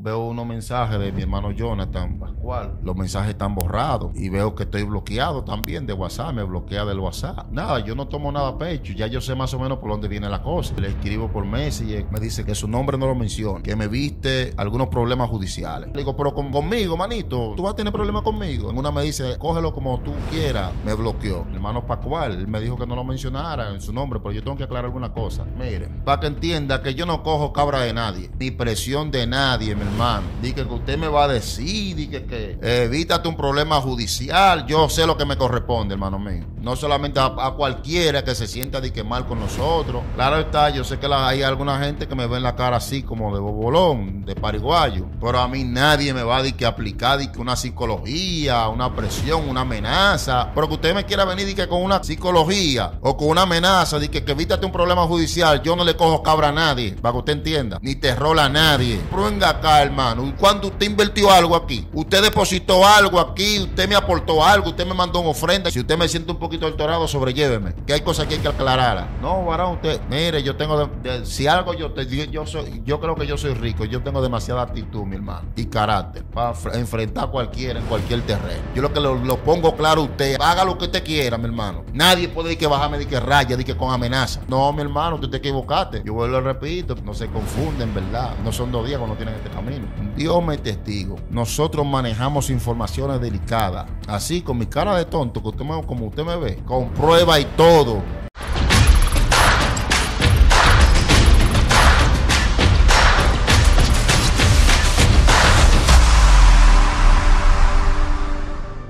veo unos mensajes de mi hermano Jonathan Pascual. Los mensajes están borrados y veo que estoy bloqueado también de WhatsApp. Me bloquea del WhatsApp. Nada, yo no tomo nada pecho. Ya yo sé más o menos por dónde viene la cosa. Le escribo por Messenger. Me dice que su nombre no lo menciona, que me viste algunos problemas judiciales. Le digo, pero conmigo, manito, tú vas a tener problemas conmigo. En una me dice, cógelo como tú quieras. Me bloqueó. Mi hermano Pascual, él me dijo que no lo mencionara en su nombre, pero yo tengo que aclarar alguna cosa. Miren, para que entienda que yo no cojo cabra de nadie, ni presión de nadie, mi hermano. Dije que usted me va a decir, dije que eh, evítate un problema judicial. Yo sé lo que me corresponde, hermano mío no solamente a, cualquiera que se sienta de que mal con nosotros. Claro está, yo sé que hay alguna gente que me ve en la cara así como de bobolón, de pariguayo, pero a mí nadie me va a de que aplicar de que una psicología, una presión, una amenaza, pero que usted me quiera venir con una psicología o con una amenaza de que, evítate un problema judicial, yo no le cojo cabra a nadie, para que usted entienda, ni te rola a nadie. Pero acá, hermano, cuando usted invirtió algo aquí, usted depositó algo aquí, usted me aportó algo, usted me mandó una ofrenda, si usted me siente un poco poquito el torado, sobrelléveme. Que hay cosas que hay que aclarar. No, varón, usted, mire, yo tengo, si algo yo te yo soy, yo creo que yo soy rico, yo tengo demasiada actitud, mi hermano, y carácter para enfrentar a cualquiera en cualquier terreno. Yo lo que lo, pongo claro usted, haga lo que usted quiera, mi hermano. Nadie puede ir que bajarme de que raya, de que con amenaza. No, mi hermano, usted te equivocaste. Yo vuelvo y repito, no se confunden, ¿verdad? No son dos días cuando tienen este camino. Dios me testigo. Nosotros manejamos informaciones delicadas. Así, con mi cara de tonto, que usted me, como usted me con prueba y todo.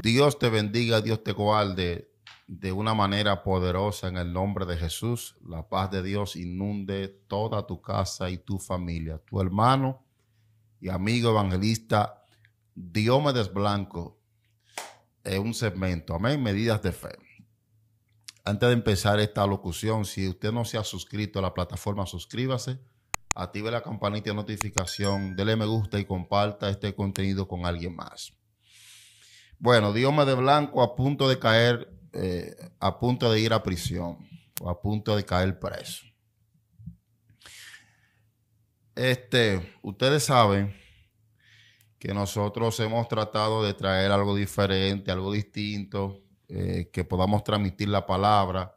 Dios te bendiga, Dios te guarde de una manera poderosa en el nombre de Jesús. La paz de Dios inunde toda tu casa y tu familia. Tu hermano y amigo evangelista Diomedes Blanco en un segmento. Amén. Medidas de fe. Antes de empezar esta locución, si usted no se ha suscrito a la plataforma, suscríbase, active la campanita de notificación, dele me gusta y comparta este contenido con alguien más. Bueno, me de Blanco a punto de caer, eh, a punto de ir a prisión o a punto de caer preso. Este, ustedes saben que nosotros hemos tratado de traer algo diferente, algo distinto eh, que podamos transmitir la palabra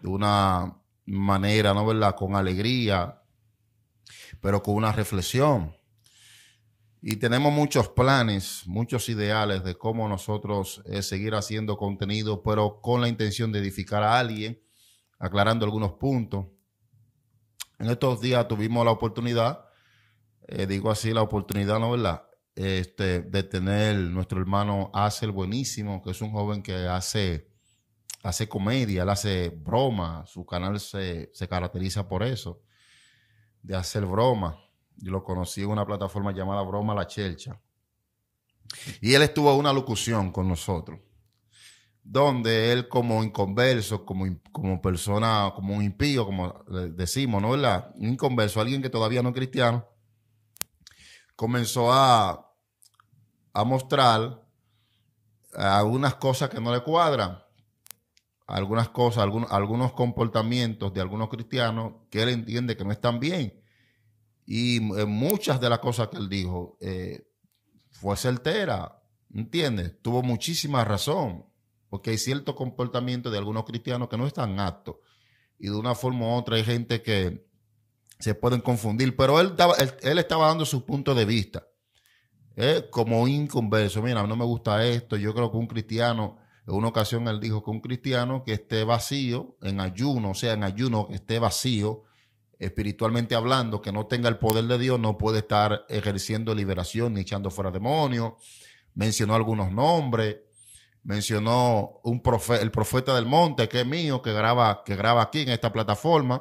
de una manera, ¿no verdad? Con alegría, pero con una reflexión. Y tenemos muchos planes, muchos ideales de cómo nosotros eh, seguir haciendo contenido, pero con la intención de edificar a alguien, aclarando algunos puntos. En estos días tuvimos la oportunidad, eh, digo así, la oportunidad, ¿no verdad? Este, de tener nuestro hermano el Buenísimo, que es un joven que hace, hace comedia, él hace broma, su canal se, caracteriza por eso, de hacer broma. Yo lo conocí en una plataforma llamada Broma La Chelcha. Y él estuvo en una locución con nosotros, donde él como inconverso, como, como persona, como un impío, como decimos, ¿no? ¿Verdad? Un inconverso, alguien que todavía no es cristiano, comenzó a, a mostrar algunas cosas que no le cuadran, algunas cosas, algunos comportamientos de algunos cristianos que él entiende que no están bien. Y eh, muchas de las cosas que él dijo eh, fue certera, ¿entiendes? Tuvo muchísima razón, porque hay ciertos comportamientos de algunos cristianos que no están aptos. Y de una forma u otra hay gente que se pueden confundir, pero él, él, estaba dando su punto de vista, eh, como inconverso, mira, no me gusta esto, yo creo que un cristiano, en una ocasión él dijo que un cristiano que esté vacío, en ayuno, o sea, en ayuno esté vacío, espiritualmente hablando, que no tenga el poder de Dios, no puede estar ejerciendo liberación ni echando fuera demonios, mencionó algunos nombres, mencionó un profe, el profeta del monte, que es mío, que graba, que graba aquí en esta plataforma,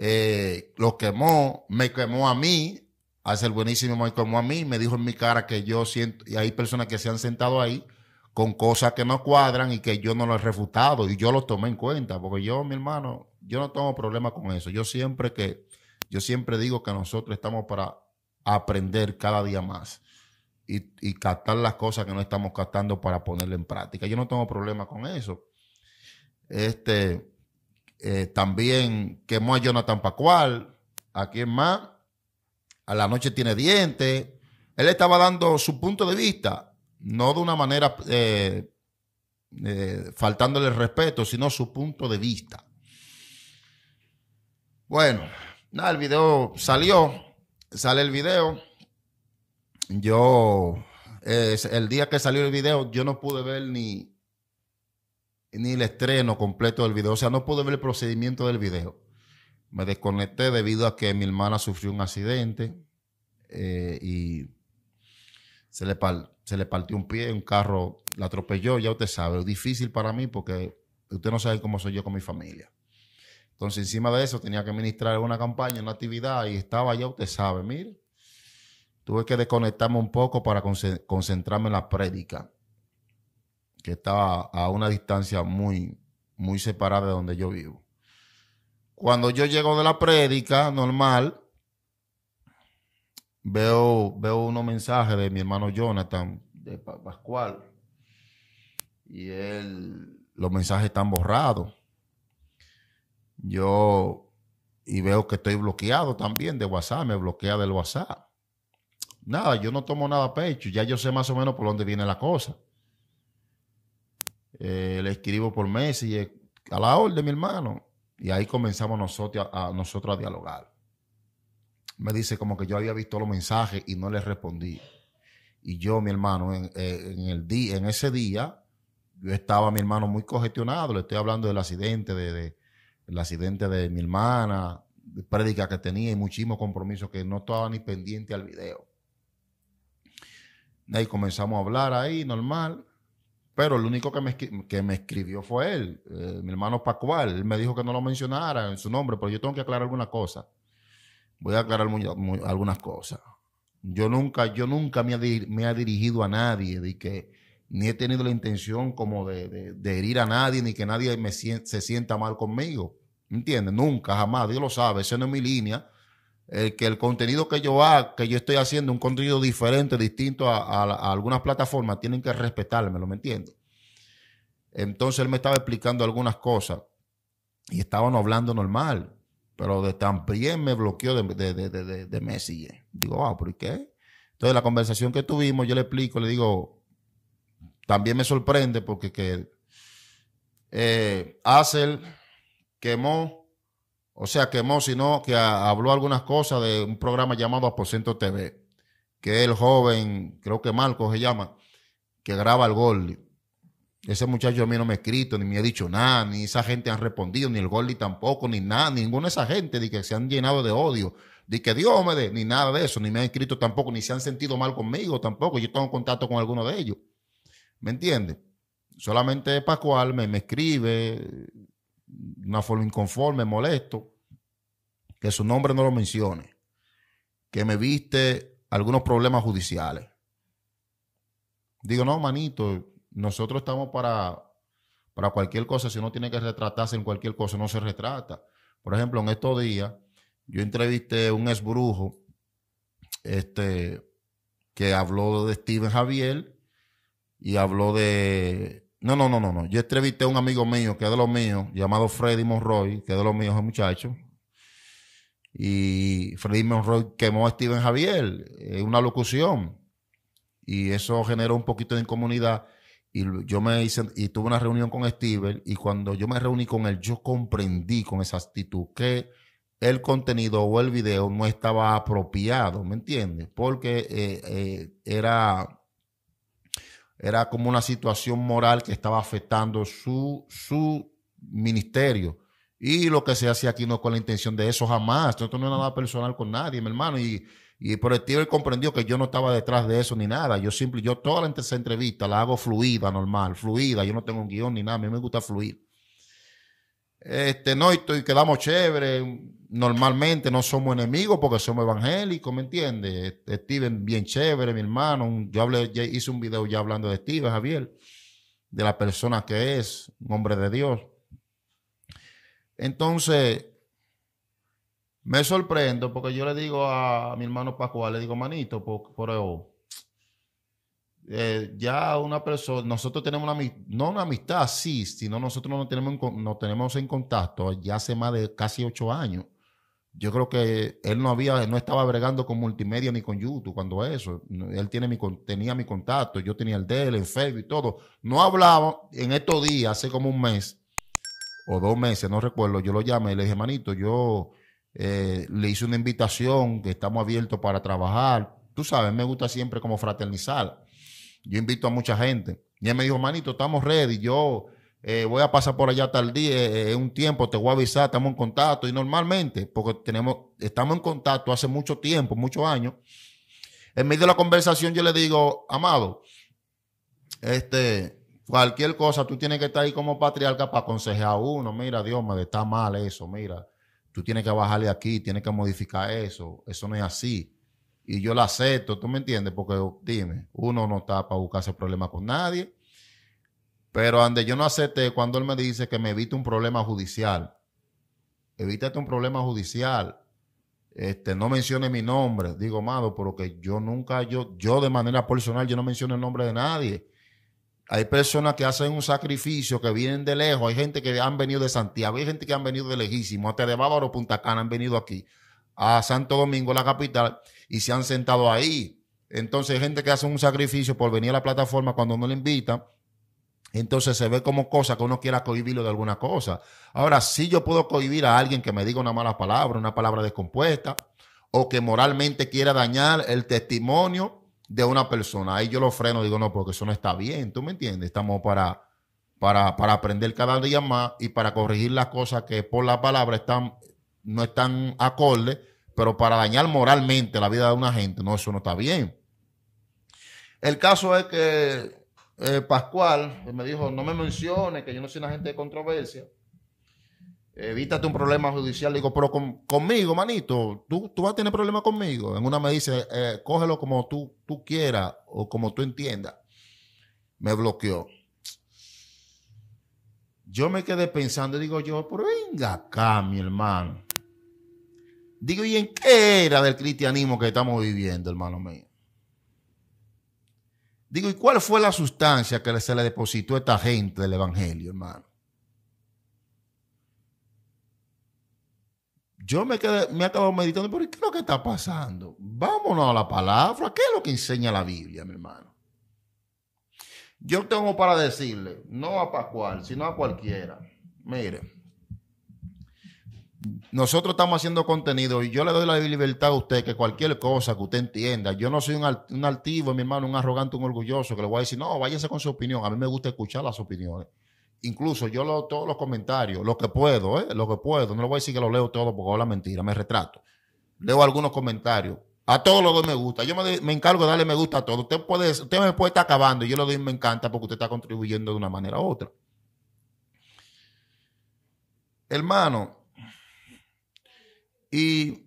eh, lo quemó, me quemó a mí, hace el buenísimo me quemó a mí, me dijo en mi cara que yo siento, y hay personas que se han sentado ahí con cosas que no cuadran y que yo no lo he refutado y yo lo tomé en cuenta, porque yo, mi hermano, yo no tengo problema con eso. Yo siempre que, yo siempre digo que nosotros estamos para aprender cada día más y, captar las cosas que no estamos captando para ponerle en práctica. Yo no tengo problema con eso. Este, eh, también quemó a Jonathan Pacual. ¿A quién más? A la noche tiene dientes. Él estaba dando su punto de vista, no de una manera eh, eh, faltándole respeto, sino su punto de vista. Bueno, nada, el video salió, sale el video. Yo, el día que salió el video, yo no pude ver ni, ni el estreno completo del video. O sea, no pude ver el procedimiento del video. Me desconecté debido a que mi hermana sufrió un accidente eh, y se le, se le partió un pie, un carro la atropelló, ya usted sabe, es difícil para mí porque usted no sabe cómo soy yo con mi familia. Entonces, encima de eso, tenía que administrar una campaña, una actividad y estaba ya, usted sabe, mire. Tuve que desconectarme un poco para concentrarme en la prédica que estaba a una distancia muy, muy separada de donde yo vivo. Cuando yo llego de la prédica normal, veo, veo unos mensajes de mi hermano Jonathan, de Pascual, y él, los mensajes están borrados. Yo, y veo que estoy bloqueado también de WhatsApp, me bloquea del WhatsApp. Nada, yo no tomo nada pecho, ya yo sé más o menos por dónde viene la cosa. Eh, le escribo por mes y eh, a la orden, mi hermano. Y ahí comenzamos nosotros a, nosotros a dialogar. Me dice como que yo había visto los mensajes y no le respondí. Y yo, mi hermano, en, eh, el día, en ese día, yo estaba, mi hermano, muy congestionado. Le estoy hablando del accidente de, el accidente de mi hermana, de prédica que tenía y muchísimos compromisos que no estaba ni pendiente al video. Ahí comenzamos a hablar ahí, normal. Pero el único que me, que me escribió fue él, eh, mi hermano Pacual. Él me dijo que no lo mencionara en su nombre, pero yo tengo que aclarar alguna cosa. Voy a aclarar algunas cosas. Yo nunca, yo nunca me, he dirigido a nadie, de que, ni he tenido la intención como de, herir a nadie, ni que nadie me, se sienta mal conmigo. ¿Entiendes? Nunca, jamás. Dios lo sabe, esa no es mi línea eh, que el contenido que yo hago, que yo estoy haciendo, un contenido diferente, distinto a, algunas plataformas, tienen que respetármelo, ¿me entiendo Entonces él me estaba explicando algunas cosas y estaban hablando normal, pero de, también me bloqueó de, de, de, Messi. Eh. Digo, ah, ¿por qué? Entonces la conversación que tuvimos, yo le explico, le digo, también me sorprende porque que eh, quemó o sea, que quemó, no, que habló algunas cosas de un programa llamado Aposento TV, que el joven, creo que Marco se llama, que graba el gol. Ese muchacho a mí no me ha escrito, ni me ha dicho nada, ni esa gente ha respondido, ni el y tampoco, ni nada, ninguna de esa gente, de que se han llenado de odio, ni que Dios me dé, ni nada de eso, ni me ha escrito tampoco, ni se han sentido mal conmigo tampoco. Yo tengo contacto con alguno de ellos. ¿Me entiendes? Solamente Pascual me, me escribe, una forma inconforme, molesto, que su nombre no lo mencione, que me viste algunos problemas judiciales. Digo, no, manito, nosotros estamos para, para cualquier cosa, si uno tiene que retratarse en cualquier cosa, no se retrata. Por ejemplo, en estos días yo entrevisté a un ex brujo este, que habló de Steven Javier y habló de no, no, no, no, Yo entrevisté a un amigo mío que es de los míos, llamado Freddy Monroy, que es de los míos, el muchacho. Y Freddy Monroy quemó a Steven Javier en una locución. Y eso generó un poquito de incomunidad. Y yo me hice, y tuve una reunión con Steven. Y cuando yo me reuní con él, yo comprendí con esa actitud que el contenido o el video no estaba apropiado, ¿me entiendes? Porque eh, eh, era era como una situación moral que estaba afectando su, su ministerio. Y lo que se hacía aquí no con la intención de eso jamás. Esto no es nada personal con nadie, mi hermano. Y, y por el tío él comprendió que yo no estaba detrás de eso ni nada. Yo simple, yo toda la entrevista la hago fluida, normal, fluida. Yo no tengo un guión ni nada. A mí me gusta fluir. Este, no, y, quedamos chévere. Normalmente no somos enemigos porque somos evangélicos, ¿me entiendes? Este, Steven, bien chévere, mi hermano. Yo hablé, hice un video ya hablando de Steven, Javier, de la persona que es, un hombre de Dios. Entonces, me sorprendo porque yo le digo a mi hermano Pascual, le digo, manito, por, por eh, ya una persona, nosotros tenemos una, no una amistad, sí, sino nosotros nos tenemos, en, tenemos en contacto ya hace más de casi ocho años. Yo creo que él no había, no estaba bregando con multimedia ni con YouTube cuando eso. Él tiene mi, tenía mi contacto, yo tenía el de él en Facebook y todo. No hablaba en estos días, hace como un mes o dos meses, no recuerdo. Yo lo llamé y le dije, manito, yo eh, le hice una invitación que estamos abiertos para trabajar. Tú sabes, me gusta siempre como fraternizar yo invito a mucha gente. Y él me dijo, manito, estamos ready. Yo eh, voy a pasar por allá tal día, eh, un tiempo, te voy a avisar, estamos en contacto. Y normalmente, porque tenemos, estamos en contacto hace mucho tiempo, muchos años, en medio de la conversación yo le digo, amado, este, cualquier cosa, tú tienes que estar ahí como patriarca para aconsejar a uno, mira, Dios, me está mal eso, mira, tú tienes que bajarle aquí, tienes que modificar eso, eso no es así y yo la acepto, ¿tú me entiendes? Porque dime, uno no está para buscarse problemas con nadie. Pero ande, yo no acepté cuando él me dice que me evite un problema judicial. Evítate un problema judicial. Este, no mencione mi nombre, digo, mado, porque yo nunca, yo, de manera personal, yo no menciono el nombre de nadie. Hay personas que hacen un sacrificio, que vienen de lejos. Hay gente que han venido de Santiago, hay gente que han venido de lejísimo, hasta de Bávaro Punta Cana han venido aquí a Santo Domingo, la capital, y se han sentado ahí. Entonces, hay gente que hace un sacrificio por venir a la plataforma cuando no le invita Entonces se ve como cosa que uno quiera cohibirlo de alguna cosa. Ahora, si yo puedo cohibir a alguien que me diga una mala palabra, una palabra descompuesta, o que moralmente quiera dañar el testimonio de una persona. Ahí yo lo freno, digo, no, porque eso no está bien, ¿tú me entiendes? Estamos para, para, para aprender cada día más y para corregir las cosas que por la palabra están no están acorde, pero para dañar moralmente la vida de una gente, no, eso no está bien. El caso es que eh, Pascual me dijo, no me menciones, que yo no soy una gente de controversia. Evítate un problema judicial. digo, pero conmigo, manito, ¿tú, tú vas a tener problemas conmigo. En una me dice, eh, cógelo como tú, tú quieras o como tú entiendas. Me bloqueó. Yo me quedé pensando y digo yo, pero venga acá, mi hermano. Digo, ¿y en qué era del cristianismo que estamos viviendo, hermano mío? Digo, ¿y cuál fue la sustancia que se le depositó a esta gente del Evangelio, hermano? Yo me, quedé, me he meditando, pero ¿qué es lo que está pasando? Vámonos a la palabra. ¿Qué es lo que enseña la Biblia, mi hermano? Yo tengo para decirle, no a Pascual, sino a cualquiera. Mire nosotros estamos haciendo contenido y yo le doy la libertad a usted que cualquier cosa que usted entienda, yo no soy un, altivo, mi hermano, un arrogante, un orgulloso, que le voy a decir, no, váyase con su opinión, a mí me gusta escuchar las opiniones. Incluso yo leo todos los comentarios, lo que puedo, ¿eh? lo que puedo, no le voy a decir que lo leo todo porque la mentira, me retrato. Leo algunos comentarios, a todos los dos me gusta. Yo me, encargo de darle me gusta a todo. Usted, puede, usted me puede estar acabando y yo le doy me encanta porque usted está contribuyendo de una manera u otra. Hermano, y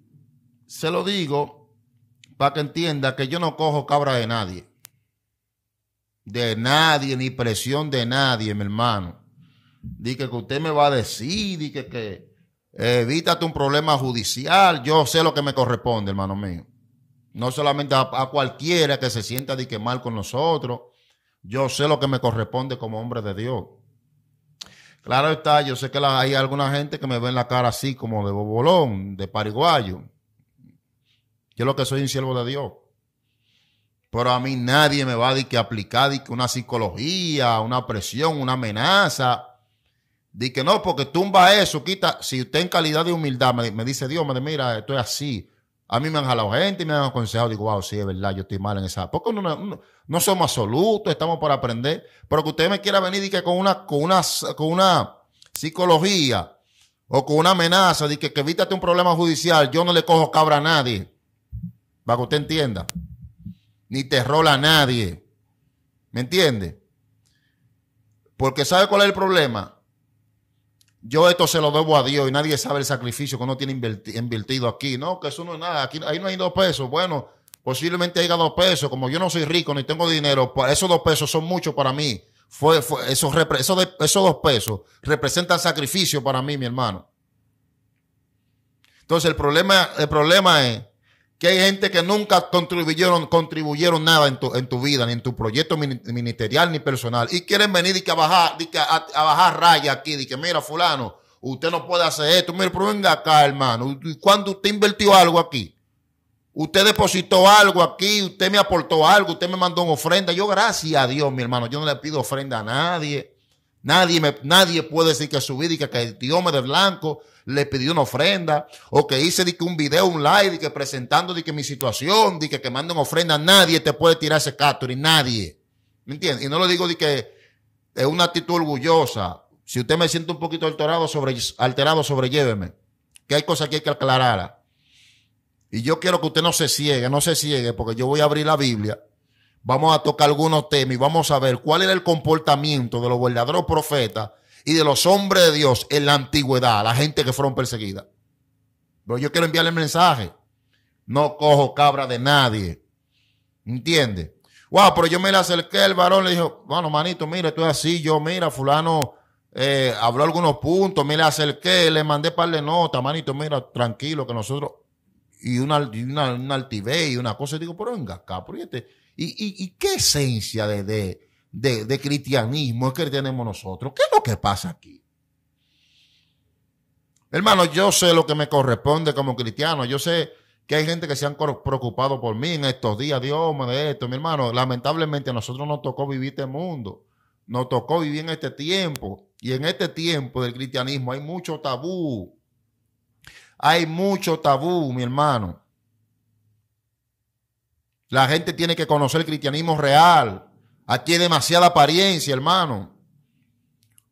se lo digo para que entienda que yo no cojo cabra de nadie. De nadie, ni presión de nadie, mi hermano. Dije que usted me va a decir, dije que, evítate un problema judicial. Yo sé lo que me corresponde, hermano mío. No solamente a, a cualquiera que se sienta de que mal con nosotros. Yo sé lo que me corresponde como hombre de Dios. Claro está, yo sé que hay alguna gente que me ve en la cara así como de bobolón, de pariguayo. Yo lo que soy un siervo de Dios. Pero a mí nadie me va a decir que aplicar que una psicología, una presión, una amenaza. Dice que no, porque tumba eso, quita. Si usted en calidad de humildad me, dice Dios, me dice, mira, estoy así. A mí me han jalado gente y me han aconsejado. Digo, wow, sí, es verdad, yo estoy mal en esa. Porque no, somos absolutos, estamos para aprender. Pero que usted me quiera venir y que con una, con con una psicología o con una amenaza de que, evítate un problema judicial, yo no le cojo cabra a nadie. Para que usted entienda. Ni rola a nadie. ¿Me entiende? Porque ¿sabe cuál es el problema? yo esto se lo debo a Dios y nadie sabe el sacrificio que uno tiene invertido aquí. No, que eso no es nada. Aquí, ahí no hay dos pesos. Bueno, posiblemente haya dos pesos. Como yo no soy rico ni tengo dinero, esos dos pesos son mucho para mí. Fue, esos, esos dos pesos representan sacrificio para mí, mi hermano. Entonces el problema, el problema es que hay gente que nunca contribuyeron, contribuyeron nada en tu, vida, ni en tu proyecto ministerial ni personal, y quieren venir y que a bajar, a, bajar raya aquí, y que mira, fulano, usted no puede hacer esto, mira, pero venga acá, hermano, cuando usted invirtió algo aquí? Usted depositó algo aquí, usted me aportó algo, usted me mandó una ofrenda. Yo, gracias a Dios, mi hermano, yo no le pido ofrenda a nadie. Nadie, nadie puede decir que su vida y que, el Dios de blanco le pidió una ofrenda, o que hice que un video, un live, que presentando de que mi situación, di que, que una ofrenda, nadie te puede tirar ese y nadie. ¿Me entiendes? Y no lo digo de que es una actitud orgullosa. Si usted me siente un poquito alterado, sobre, alterado sobrelléveme. Que hay cosas que hay que aclarar. Y yo quiero que usted no se ciegue, no se ciegue, porque yo voy a abrir la Biblia vamos a tocar algunos temas y vamos a ver cuál era el comportamiento de los verdaderos profetas y de los hombres de Dios en la antigüedad, la gente que fueron perseguidas. Pero yo quiero enviarle el mensaje. No cojo cabra de nadie. ¿Entiende? Wow, pero yo me le acerqué al varón, le dijo, bueno, manito, mira, tú es así, yo, mira, fulano eh, habló algunos puntos, me le acerqué, le mandé par de notas, manito, mira, tranquilo, que nosotros, y una, y una, altivez y una cosa, y digo, pero venga acá, este, y, y, y, qué esencia de, de de, cristianismo es que tenemos nosotros. ¿Qué es lo que pasa aquí? Hermano, yo sé lo que me corresponde como cristiano. Yo sé que hay gente que se han preocupado por mí en estos días. Dios, de esto, mi hermano. Lamentablemente a nosotros nos tocó vivir este mundo. Nos tocó vivir en este tiempo. Y en este tiempo del cristianismo hay mucho tabú. Hay mucho tabú, mi hermano. La gente tiene que conocer el cristianismo real. Aquí hay demasiada apariencia, hermano.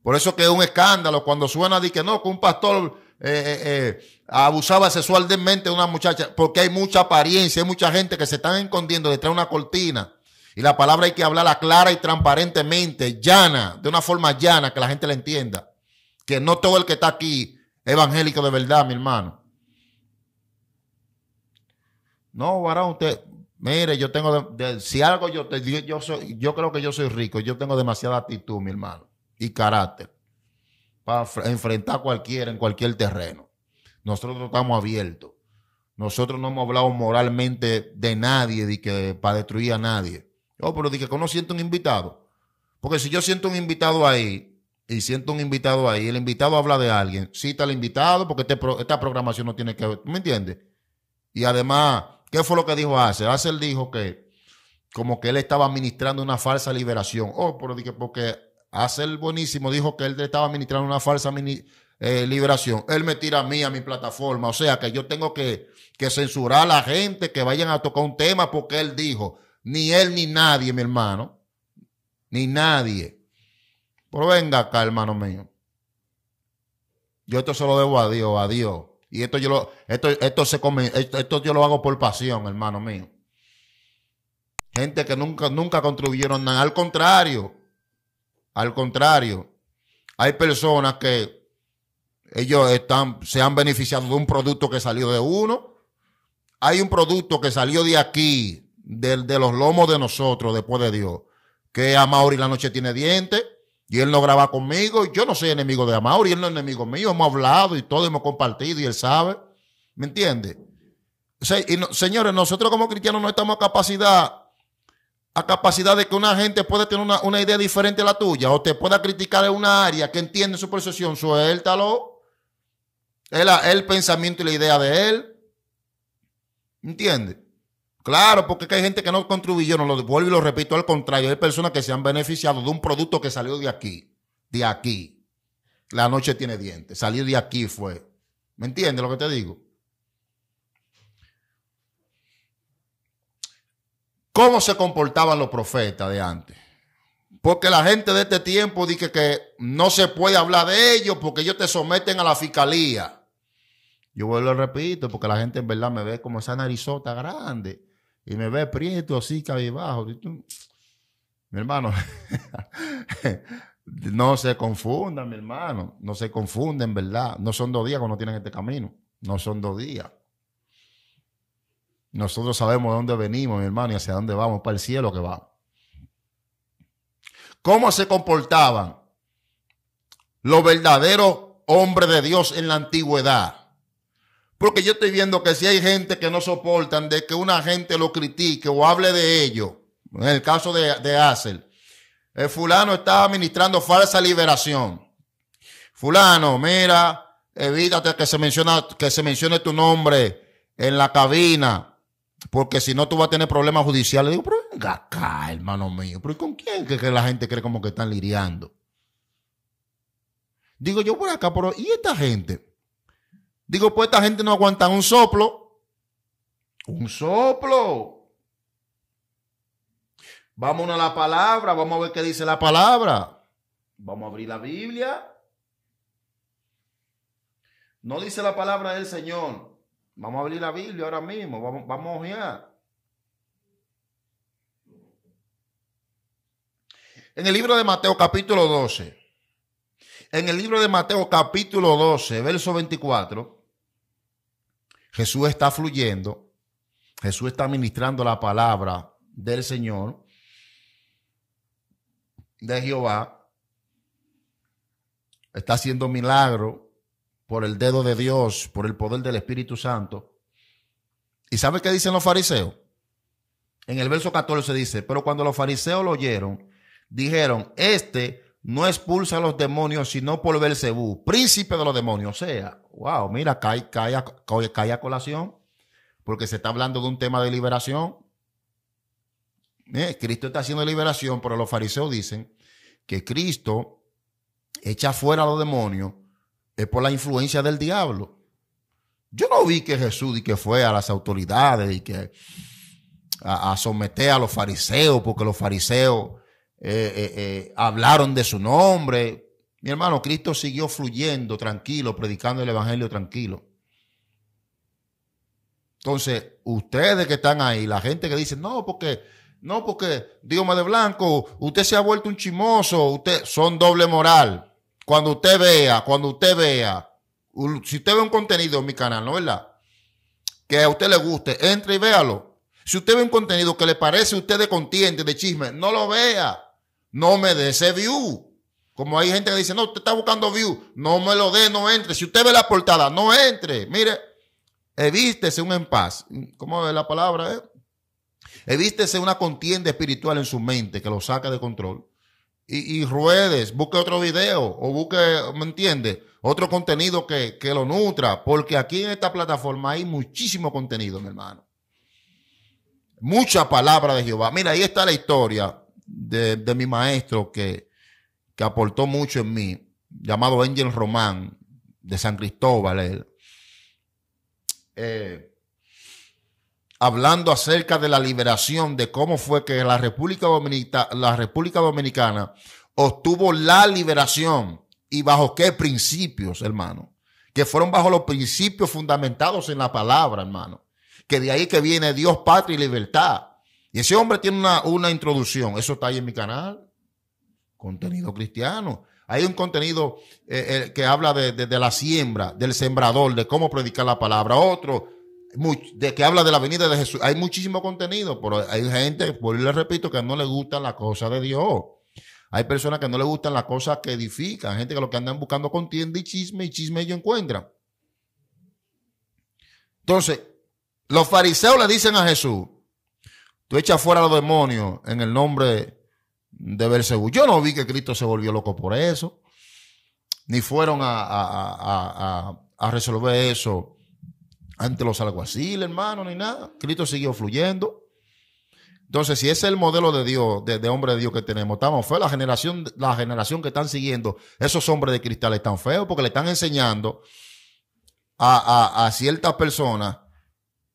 Por eso que es un escándalo cuando suena de que no, que un pastor eh, eh, eh, abusaba sexualmente de una muchacha, porque hay mucha apariencia, hay mucha gente que se están escondiendo detrás de una cortina. Y la palabra hay que hablarla clara y transparentemente, llana, de una forma llana, que la gente la entienda. Que no todo el que está aquí evangélico de verdad, mi hermano. No, varón, usted, Mire, yo tengo, si algo yo te digo, yo, soy, yo creo que yo soy rico, yo tengo demasiada actitud, mi hermano, y carácter para enfrentar a cualquiera en cualquier terreno. Nosotros estamos abiertos. Nosotros no hemos hablado moralmente de nadie, que para destruir a nadie. Oh, pero dije que no siento un invitado. Porque si yo siento un invitado ahí, y siento un invitado ahí, el invitado habla de alguien, cita al invitado, porque este esta programación no tiene que ver, ¿me entiendes? Y además, ¿Qué fue lo que dijo Axel? Axel dijo que como que él estaba administrando una falsa liberación. Oh, pero dije, porque Axel buenísimo dijo que él estaba administrando una falsa eh, liberación. Él me tira a mí, a mi plataforma. O sea que yo tengo que, que censurar a la gente que vayan a tocar un tema porque él dijo, ni él ni nadie, mi hermano. Ni nadie. Pero venga acá, hermano mío. Yo esto se lo debo a Dios, a Dios. Y esto yo lo, esto, se come, esto, yo lo hago por pasión, hermano mío. Gente que nunca, nunca contribuyeron nada. Al contrario, al contrario, hay personas que ellos están, se han beneficiado de un producto que salió de uno. Hay un producto que salió de aquí, de, de los lomos de nosotros, después de Dios, que a y la noche tiene dientes. Y él no graba conmigo. Yo no soy enemigo de y él no es enemigo mío. Hemos hablado y todo, hemos compartido y él sabe. ¿Me entiende? y señores, nosotros como cristianos no estamos a capacidad, a capacidad de que una gente pueda tener una, idea diferente a la tuya o te pueda criticar en una área que entiende su percepción. Suéltalo. El, el pensamiento y la idea de él. ¿Entiendes? Claro, porque hay gente que no contribuyó, no lo devuelvo y lo repito, al contrario, hay personas que se han beneficiado de un producto que salió de aquí, de aquí. La noche tiene dientes, salió de aquí fue. ¿Me entiendes lo que te digo? ¿Cómo se comportaban los profetas de antes? Porque la gente de este tiempo dice que no se puede hablar de ellos porque ellos te someten a la fiscalía. Yo vuelvo y repito, porque la gente en verdad me ve como esa narizota grande y me ve prieto así, abajo. Mi hermano, no se confundan, mi hermano, no se confunden, ¿verdad? No son dos días cuando tienen este camino, no son dos días. Nosotros sabemos de dónde venimos, mi hermano, y hacia dónde vamos, para el cielo que va. ¿Cómo se comportaban los verdaderos hombres de Dios en la antigüedad? Porque yo estoy viendo que si hay gente que no soportan de que una gente lo critique o hable de ello, en el caso de, de el eh, fulano está administrando falsa liberación. Fulano, mira, evítate que se, menciona, que se mencione tu nombre en la cabina, porque si no tú vas a tener problemas judiciales. Digo, pero venga acá, hermano mío, pero ¿con quién que, que la gente cree como que están liriando? Digo yo por acá, pero ¿y esta gente? Digo, pues esta gente no aguanta un soplo. Un soplo. Vámonos a la palabra, vamos a ver qué dice la palabra. Vamos a abrir la Biblia. No dice la palabra del Señor. Vamos a abrir la Biblia ahora mismo, vamos, a ojear. En el libro de Mateo capítulo 12. En el libro de Mateo capítulo 12, verso 24. Jesús está fluyendo, Jesús está ministrando la palabra del Señor, de Jehová, está haciendo milagro por el dedo de Dios, por el poder del Espíritu Santo. ¿Y sabe qué dicen los fariseos? En el verso 14 dice, pero cuando los fariseos lo oyeron, dijeron, este no expulsa a los demonios, sino por Belcebú, príncipe de los demonios. O sea, wow, mira, cae, a, colación, porque se está hablando de un tema de liberación. Eh, Cristo está haciendo liberación, pero los fariseos dicen que Cristo echa fuera a los demonios es por la influencia del diablo. Yo no vi que Jesús y que fue a las autoridades y que a, someter a los fariseos, porque los fariseos eh, eh, hablaron de su nombre, mi hermano, Cristo siguió fluyendo tranquilo, predicando el Evangelio tranquilo. Entonces, ustedes que están ahí, la gente que dice, no, porque, no, porque Dios más de blanco, usted se ha vuelto un chimoso, usted son doble moral. Cuando usted vea, cuando usted vea, si usted ve un contenido en mi canal, ¿no es verdad? Que a usted le guste, entre y véalo. Si usted ve un contenido que le parece a usted de contiente, de chisme, no lo vea. No me dé ese view. Como hay gente que dice, no, usted está buscando view, no me lo dé, no entre. Si usted ve la portada, no entre. Mire, evístese un en paz. ¿Cómo es la palabra? Evístese eh? una contienda espiritual en su mente que lo saca de control. Y, ruedes, busque otro video o busque, ¿me entiende? Otro contenido que, lo nutra, porque aquí en esta plataforma hay muchísimo contenido, mi hermano. Mucha palabra de Jehová. Mira, ahí está la historia de mi maestro que que aportó mucho en mí, llamado Angel Román, de San Cristóbal, eh, hablando acerca de la liberación, de cómo fue que la República, la República Dominicana obtuvo la liberación y bajo qué principios, hermano, que fueron bajo los principios fundamentados en la palabra, hermano, que de ahí que viene Dios, patria y libertad. Y ese hombre tiene una, una introducción, eso está ahí en mi canal contenido cristiano. Hay un contenido eh, eh, que habla de, la siembra, del sembrador, de cómo predicar la palabra. Otro de que habla de la venida de Jesús. Hay muchísimo contenido, pero hay gente, por pues, le repito, que no le gusta la cosa de Dios. Hay personas que no le gustan las cosas que edifican. Gente que lo que andan buscando contiende y chisme, y chisme ellos encuentran. Entonces, los fariseos le dicen a Jesús, tú echas fuera a los demonios en el nombre de de verse Yo no vi que Cristo se volvió loco por eso, ni fueron a, resolver eso ante los alguaciles, hermano, ni nada. Cristo siguió fluyendo. Entonces, si ese es el modelo de Dios, de, hombre de Dios que tenemos, estamos feos. La generación, la generación que están siguiendo, esos hombres de cristal están feos porque le están enseñando a, a ciertas personas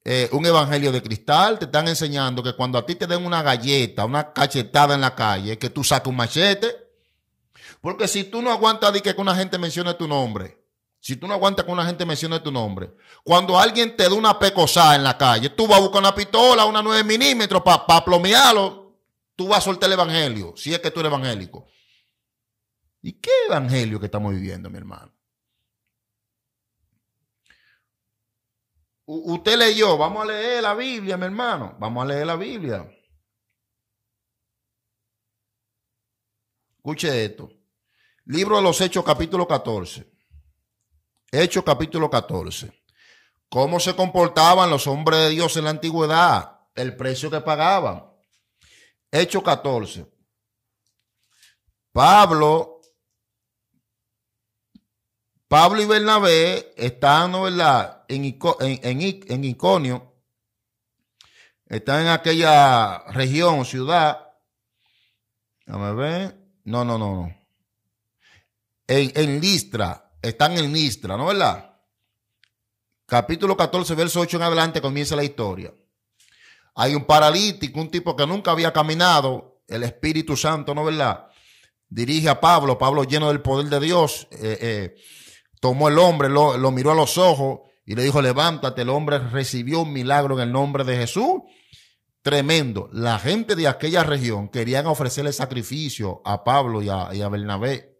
eh, un evangelio de cristal, te están enseñando que cuando a ti te den una galleta, una cachetada en la calle, que tú saques un machete. Porque si tú no aguantas que una gente mencione tu nombre, si tú no aguantas que una gente mencione tu nombre, cuando alguien te da una pecosada en la calle, tú vas a buscar una pistola, una 9 milímetros para pa plomearlo, tú vas a soltar el evangelio, si es que tú eres evangélico. ¿Y qué evangelio que estamos viviendo, mi hermano? usted leyó, vamos a leer la Biblia, mi hermano. Vamos a leer la Biblia. Escuche esto. Libro de los Hechos, capítulo 14. Hechos, capítulo 14. ¿Cómo se comportaban los hombres de Dios en la antigüedad? El precio que pagaban. Hechos 14. Pablo Pablo y Bernabé están, ¿no verdad?, en, Iconio, están en aquella región, ciudad. Déjame ver. No, no, no, no. En, en Listra, están en Listra, ¿no verdad? Capítulo 14, verso 8 en adelante comienza la historia. Hay un paralítico, un tipo que nunca había caminado, el Espíritu Santo, ¿no verdad? Dirige a Pablo, Pablo lleno del poder de Dios. Eh, eh, tomó el hombre, lo, miró a los ojos y le dijo, levántate. El hombre recibió un milagro en el nombre de Jesús. Tremendo. La gente de aquella región querían ofrecerle sacrificio a Pablo y a, Bernabé.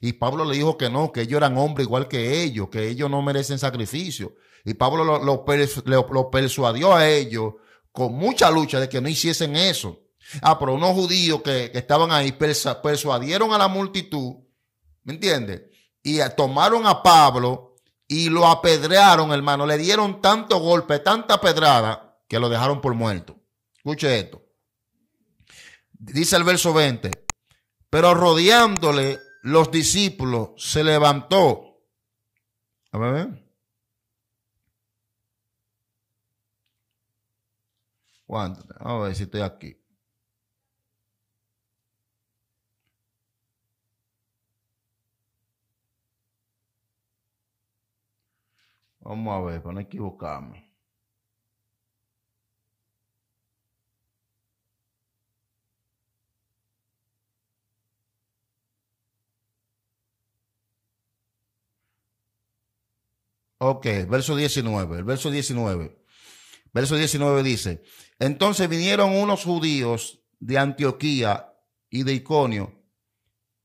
Y Pablo le dijo que no, que ellos eran hombres igual que ellos, que ellos no merecen sacrificio. Y Pablo lo, persuadió a ellos con mucha lucha de que no hiciesen eso. Ah, pero unos judíos que, estaban ahí persuadieron a la multitud, ¿me entiendes? y tomaron a Pablo y lo apedrearon, hermano. Le dieron tanto golpe, tanta pedrada, que lo dejaron por muerto. Escuche esto. Dice el verso 20. Pero rodeándole los discípulos, se levantó. A ver. ¿Cuánto? A ver si estoy aquí. Vamos a ver, para no equivocarme. Ok, verso 19, el verso 19. Verso 19 dice, entonces vinieron unos judíos de Antioquía y de Iconio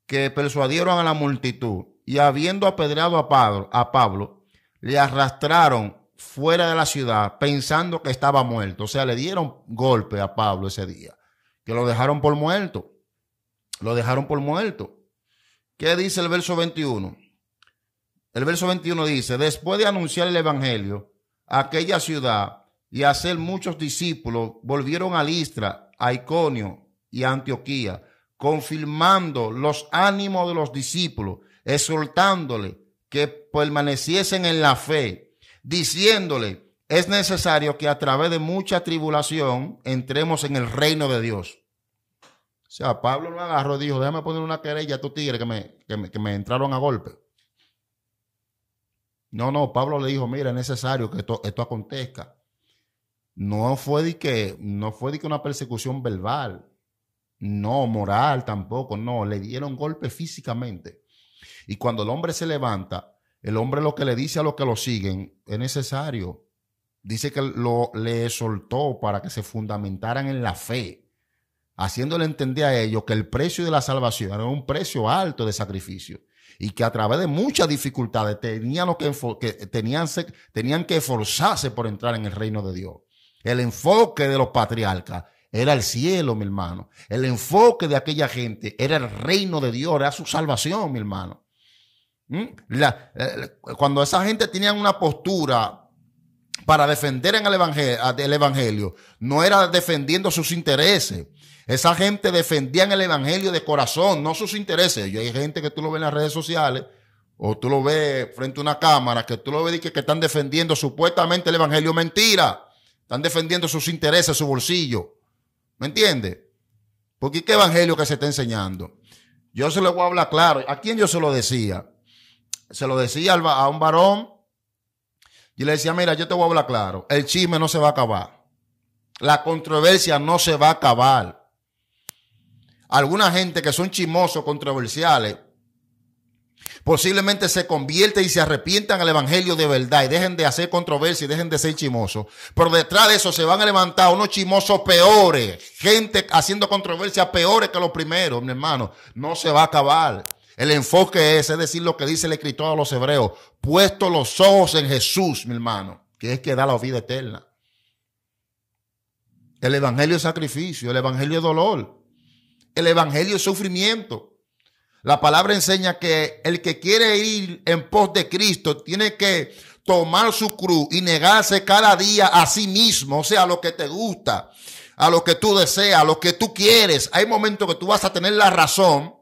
que persuadieron a la multitud y habiendo apedreado a Pablo, a Pablo le arrastraron fuera de la ciudad pensando que estaba muerto. O sea, le dieron golpe a Pablo ese día, que lo dejaron por muerto. Lo dejaron por muerto. ¿Qué dice el verso 21? El verso 21 dice, después de anunciar el Evangelio a aquella ciudad y hacer muchos discípulos, volvieron a Listra, a Iconio y a Antioquía, confirmando los ánimos de los discípulos, exhortándole que permaneciesen en la fe, diciéndole, es necesario que a través de mucha tribulación entremos en el reino de Dios. O sea, Pablo lo agarró y dijo, déjame poner una querella a estos tigres que me, entraron a golpe. No, no, Pablo le dijo, mira, es necesario que esto, esto acontezca. No fue, de que, no fue de que una persecución verbal, no moral tampoco, no, le dieron golpe físicamente. Y cuando el hombre se levanta, el hombre lo que le dice a los que lo siguen es necesario. Dice que lo, le soltó para que se fundamentaran en la fe, haciéndole entender a ellos que el precio de la salvación era un precio alto de sacrificio y que a través de muchas dificultades tenían, lo que tenían, tenían que esforzarse por entrar en el reino de Dios. El enfoque de los patriarcas era el cielo, mi hermano. El enfoque de aquella gente era el reino de Dios, era su salvación, mi hermano. ¿Mm? Eh, cuando esa gente tenía una postura para defender el evangelio, el evangelio, no era defendiendo sus intereses. Esa gente defendía el evangelio de corazón, no sus intereses. Y hay gente que tú lo ves en las redes sociales o tú lo ves frente a una cámara, que tú lo ves y que, están defendiendo supuestamente el evangelio. Mentira. Están defendiendo sus intereses, su bolsillo. ¿Me entiendes? Porque qué evangelio que se está enseñando. Yo se lo voy a hablar claro. ¿A quién yo se lo decía? se lo decía a un varón y le decía, mira, yo te voy a hablar claro, el chisme no se va a acabar, la controversia no se va a acabar. Alguna gente que son chismosos, controversiales, posiblemente se convierten y se arrepientan al evangelio de verdad y dejen de hacer controversia y dejen de ser chismosos. Pero detrás de eso se van a levantar unos chismosos peores, gente haciendo controversia peores que los primeros, mi hermano. No se va a acabar. El enfoque es, es decir, lo que dice el escritor a los hebreos, puesto los ojos en Jesús, mi hermano, que es que da la vida eterna. El evangelio es sacrificio, el evangelio es dolor, el evangelio es sufrimiento. La palabra enseña que el que quiere ir en pos de Cristo tiene que tomar su cruz y negarse cada día a sí mismo, o sea, a lo que te gusta, a lo que tú deseas, a lo que tú quieres. Hay momentos que tú vas a tener la razón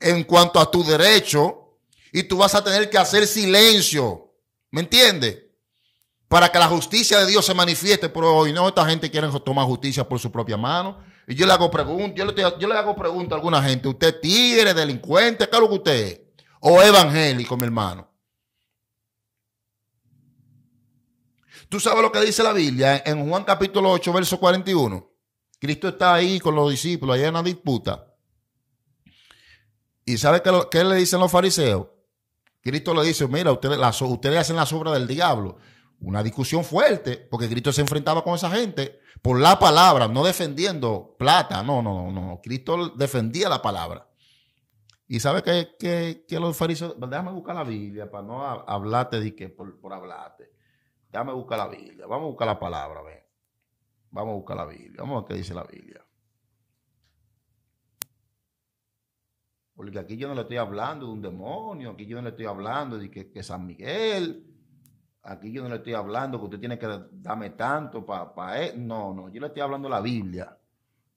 en cuanto a tu derecho y tú vas a tener que hacer silencio. ¿Me entiendes? Para que la justicia de Dios se manifieste. Pero hoy no, esta gente quiere tomar justicia por su propia mano. Y yo le hago pregunta, yo, le, hago pregunta a alguna gente. ¿Usted tigre, delincuente? ¿Qué lo que usted es? ¿O evangélico, mi hermano? ¿Tú sabes lo que dice la Biblia en Juan capítulo 8, verso 41? Cristo está ahí con los discípulos, allá en la disputa. ¿Y sabe qué, le dicen los fariseos? Cristo le dice, mira, ustedes, hacen la sobra del diablo. Una discusión fuerte, porque Cristo se enfrentaba con esa gente por la palabra, no defendiendo plata, no, no, no, no. Cristo defendía la palabra. Y sabe qué los fariseos, déjame buscar la Biblia para no hablarte de que por, hablarte. Déjame buscar la Biblia, vamos a buscar la palabra, ven. Vamos a buscar la Biblia, vamos a ver qué dice la Biblia. Porque aquí yo no le estoy hablando de un demonio, aquí yo no le estoy hablando de que, San Miguel, aquí yo no le estoy hablando que usted tiene que darme tanto para él. No, no, yo le estoy hablando de la Biblia,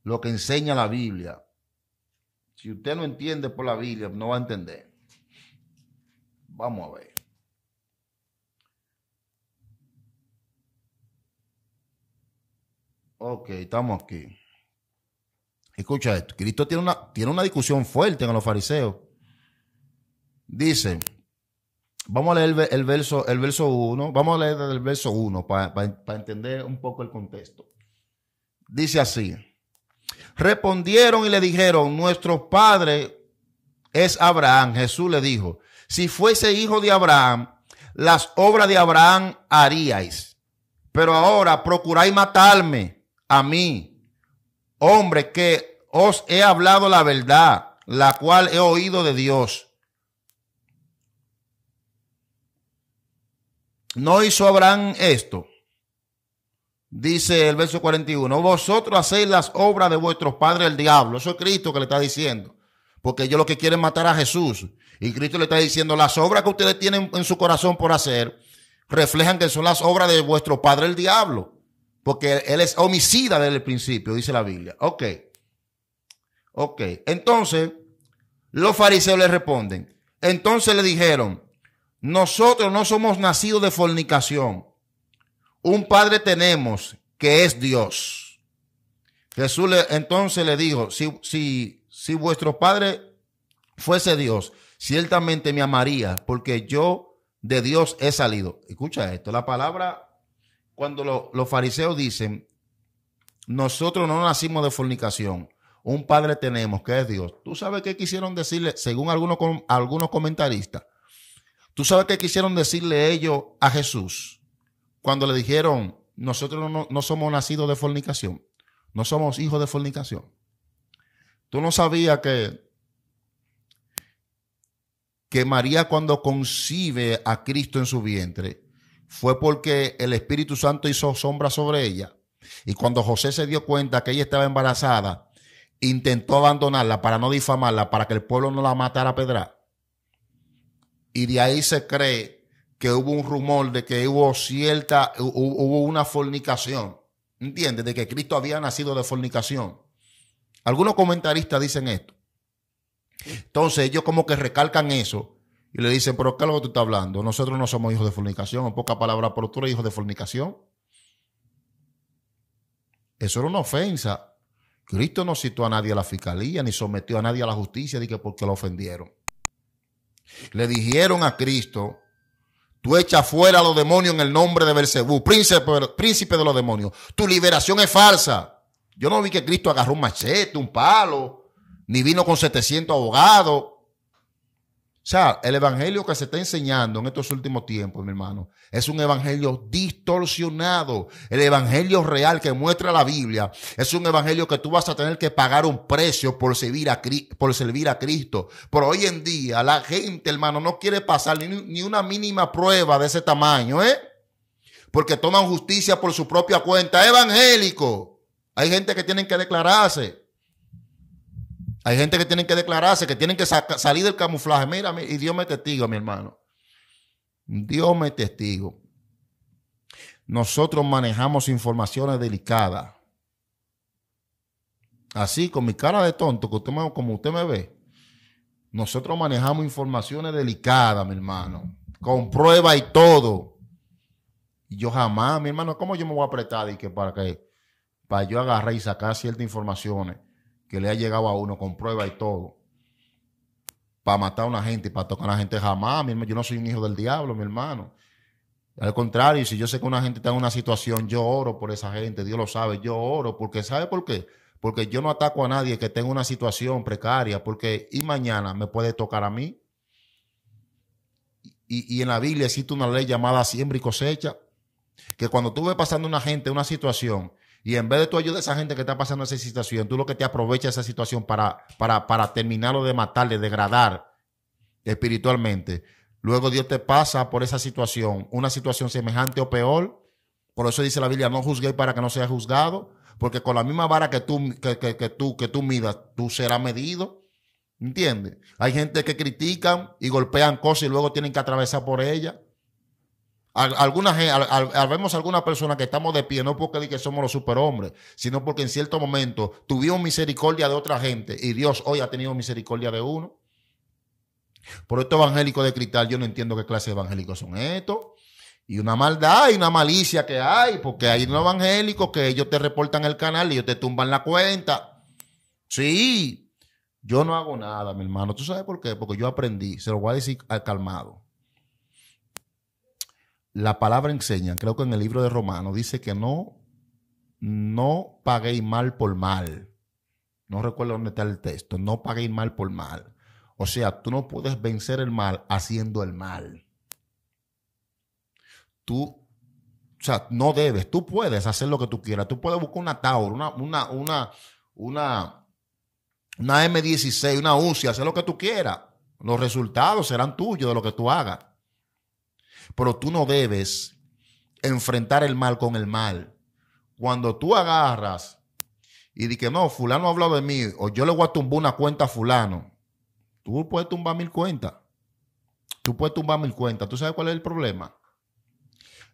lo que enseña la Biblia. Si usted no entiende por la Biblia, no va a entender. Vamos a ver. Ok, estamos aquí. Escucha esto. Cristo tiene una, tiene una discusión fuerte con los fariseos. Dice, vamos a leer el, verso, el verso 1, vamos a leer el verso 1 para entender un poco el contexto. Dice así, respondieron y le dijeron, nuestro padre es Abraham. Jesús le dijo, si fuese hijo de Abraham, las obras de Abraham haríais. Pero ahora procuráis matarme a mí, hombre que os he hablado la verdad, la cual he oído de Dios. ¿No hizo Abraham esto? Dice el verso 41, vosotros hacéis las obras de vuestros padres el diablo. Eso es Cristo que le está diciendo. Porque ellos lo que quieren matar a Jesús. Y Cristo le está diciendo, las obras que ustedes tienen en su corazón por hacer, reflejan que son las obras de vuestro padre el diablo. Porque él es homicida desde el principio, dice la Biblia. Ok. Ok, entonces los fariseos le responden. Entonces le dijeron, nosotros no somos nacidos de fornicación. Un padre tenemos que es Dios. Jesús entonces le dijo, si, si, si vuestro padre fuese Dios, ciertamente me amaría, porque yo de Dios he salido. Escucha esto, la palabra, cuando los fariseos dicen, nosotros no nacimos de fornicación un padre tenemos que es Dios. ¿Tú sabes qué quisieron decirle, según algunos, algunos comentaristas? ¿Tú sabes qué quisieron decirle ellos a Jesús cuando le dijeron, nosotros no, no somos nacidos de fornicación, no somos hijos de fornicación? Tú no sabías que, que María cuando concibe a Cristo en su vientre fue porque el Espíritu Santo hizo sombra sobre ella. Y cuando José se dio cuenta que ella estaba embarazada, intentó abandonarla para no difamarla, para que el pueblo no la matara a pedra. Y de ahí se cree que hubo un rumor de que hubo cierta, hubo una fornicación. ¿Entiendes? De que Cristo había nacido de fornicación. Algunos comentaristas dicen esto. Entonces ellos como que recalcan eso y le dicen, pero ¿qué es lo que tú estás hablando? Nosotros no somos hijos de fornicación. En pocas palabras, pero tú eres hijo de fornicación. Eso era una ofensa Cristo no citó a nadie a la fiscalía ni sometió a nadie a la justicia de que porque lo ofendieron. Le dijeron a Cristo, tú echas fuera a los demonios en el nombre de Belcebú, príncipe, príncipe de los demonios. Tu liberación es falsa. Yo no vi que Cristo agarró un machete, un palo, ni vino con 700 abogados sea, el evangelio que se está enseñando en estos últimos tiempos, mi hermano, es un evangelio distorsionado. El evangelio real que muestra la Biblia es un evangelio que tú vas a tener que pagar un precio por servir a, Cristo. Pero hoy en día la gente, hermano, no quiere pasar ni, ni una mínima prueba de ese tamaño, ¿eh? Porque toman justicia por su propia cuenta. Evangélico. Hay gente que tienen que declararse. Hay gente que tiene que declararse, que tienen que salir del camuflaje. Mira, y Dios me testigo, mi hermano. Dios me testigo. Nosotros manejamos informaciones delicadas. Así, con mi cara de tonto, que como usted me ve, nosotros manejamos informaciones delicadas, mi hermano. Con prueba y todo. Y yo jamás, mi hermano, ¿cómo yo me voy a apretar y que para que para yo agarrar y sacar ciertas informaciones? que le ha llegado a uno con prueba y todo para matar a una gente y para tocar a una gente jamás. Mi yo no soy un hijo del diablo, mi hermano. Al contrario, si yo sé que una gente está en una situación, yo oro por esa gente, Dios lo sabe, yo oro, porque ¿sabe por qué? Porque yo no ataco a nadie que tenga una situación precaria, porque y mañana me puede tocar a mí. Y, y en la Biblia existe una ley llamada siembra y cosecha, que cuando tú ves pasando una gente, una situación, y en vez de tú ayudar a esa gente que está pasando esa situación, tú lo que te aprovechas esa situación para, para, terminarlo de matarle degradar espiritualmente. Luego Dios te pasa por esa situación, una situación semejante o peor. Por eso dice la Biblia, no juzguéis para que no seas juzgado, porque con la misma vara que tú, que, tú, que tú midas, tú serás medido. ¿Entiendes? Hay gente que critican y golpean cosas y luego tienen que atravesar por ellas. Algunas, vemos algunas personas que estamos de pie, no porque que somos los superhombres, sino porque en cierto momento tuvimos misericordia de otra gente y Dios hoy ha tenido misericordia de uno. Por esto evangélico de cristal, yo no entiendo qué clase de evangélicos son estos. Y una maldad y una malicia que hay, porque hay unos evangélico que ellos te reportan el canal y ellos te tumban la cuenta. Sí, yo no hago nada, mi hermano. ¿Tú sabes por qué? Porque yo aprendí, se lo voy a decir al calmado la palabra enseña, creo que en el libro de Romano, dice que no, no paguéis mal por mal. No recuerdo dónde está el texto, no paguéis mal por mal. O sea, tú no puedes vencer el mal haciendo el mal. Tú, o sea, no debes, tú puedes hacer lo que tú quieras, tú puedes buscar una Tauro, una, una, una, una, una M16, una UCI, hacer lo que tú quieras. Los resultados serán tuyos de lo que tú hagas. Pero tú no debes enfrentar el mal con el mal. Cuando tú agarras y di que no, fulano ha hablado de mí, o yo le voy a tumbar una cuenta a fulano, tú puedes tumbar mil cuentas. Tú puedes tumbar mil cuentas. ¿Tú sabes cuál es el problema?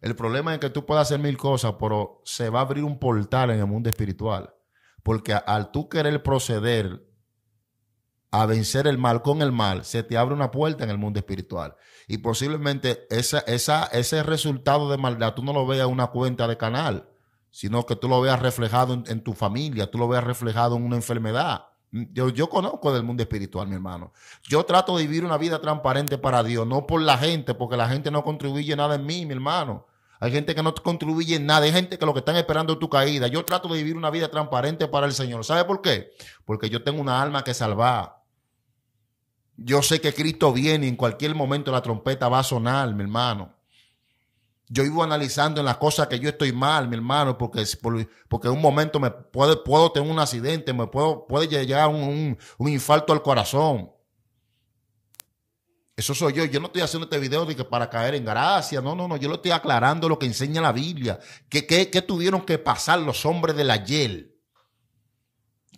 El problema es que tú puedes hacer mil cosas, pero se va a abrir un portal en el mundo espiritual. Porque al tú querer proceder a vencer el mal con el mal, se te abre una puerta en el mundo espiritual. Y posiblemente esa, esa, ese resultado de maldad tú no lo veas en una cuenta de canal, sino que tú lo veas reflejado en, tu familia, tú lo veas reflejado en una enfermedad. Mm, yo, yo, conozco del mundo espiritual, mi hermano. Yo trato de vivir una vida transparente para Dios, no por la gente, porque la gente no contribuye nada en mí, mi hermano. Hay gente que no contribuye en nada, hay gente que lo que están esperando es tu caída. Yo trato de vivir una vida transparente para el Señor. ¿Sabe por qué? Porque yo tengo una alma que salvar. Yo sé que Cristo viene y en cualquier momento la trompeta va a sonar, mi hermano. Yo iba analizando en las cosas que yo estoy mal, mi hermano, porque, porque en un momento me puedo tener un accidente, me puedo, puede llegar un, infarto al corazón. Eso soy yo. Yo no estoy haciendo este video de que para caer en gracia. No, no, no. Yo lo estoy aclarando lo que enseña la Biblia. ¿Qué, qué tuvieron que pasar los hombres de la ayer?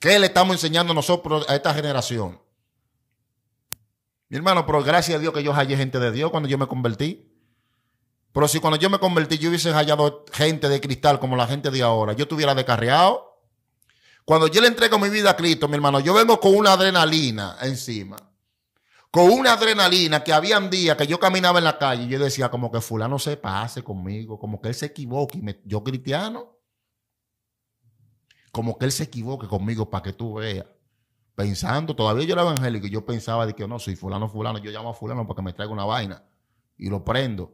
¿Qué le estamos enseñando nosotros a esta generación? Mi hermano, pero gracias a Dios que yo hallé gente de Dios cuando yo me convertí. Pero si cuando yo me convertí yo hubiese hallado gente de cristal como la gente de ahora, yo estuviera descarriado. Cuando yo le entrego mi vida a Cristo, mi hermano, yo vengo con una adrenalina encima. Con una adrenalina que había un día que yo caminaba en la calle y yo decía como que fulano se pase conmigo, como que él se equivoque. Y me, yo cristiano, como que él se equivoque conmigo para que tú veas pensando, todavía yo era evangélico y yo pensaba de que no, soy fulano, fulano, yo llamo a fulano porque me traigo una vaina y lo prendo.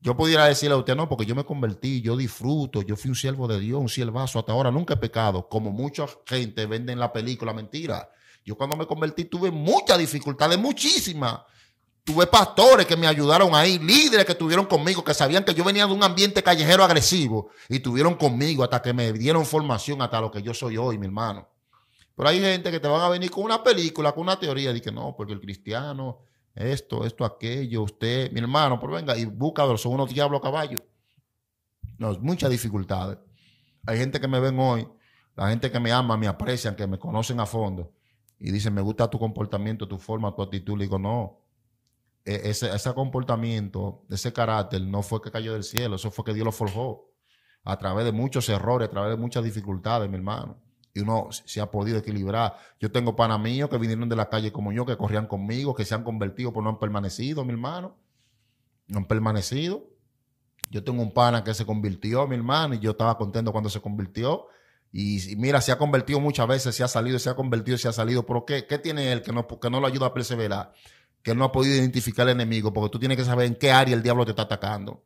Yo pudiera decirle a usted, no, porque yo me convertí, yo disfruto, yo fui un siervo de Dios, un siervazo, hasta ahora nunca he pecado, como mucha gente vende en la película, mentira. Yo cuando me convertí tuve muchas dificultades, muchísimas. Tuve pastores que me ayudaron ahí, líderes que estuvieron conmigo, que sabían que yo venía de un ambiente callejero agresivo y tuvieron conmigo hasta que me dieron formación hasta lo que yo soy hoy, mi hermano. Pero hay gente que te van a venir con una película, con una teoría y que no, porque el cristiano, esto, esto, aquello, usted, mi hermano, pues venga y busca, son unos diablos caballos. No, muchas dificultades. Hay gente que me ven hoy, la gente que me ama, me aprecian, que me conocen a fondo y dicen, me gusta tu comportamiento, tu forma, tu actitud. Le digo, no, e-, ese, ese comportamiento, ese carácter no fue que cayó del cielo, eso fue que Dios lo forjó a través de muchos errores, a través de muchas dificultades, mi hermano y uno se ha podido equilibrar. Yo tengo panas míos que vinieron de la calle como yo, que corrían conmigo, que se han convertido, pero no han permanecido, mi hermano. No han permanecido. Yo tengo un pana que se convirtió, mi hermano, y yo estaba contento cuando se convirtió. Y, mira, se ha convertido muchas veces, se ha salido, se ha convertido, se ha salido. Pero ¿qué, qué tiene él que no, que no lo ayuda a perseverar? Que no ha podido identificar al enemigo, porque tú tienes que saber en qué área el diablo te está atacando.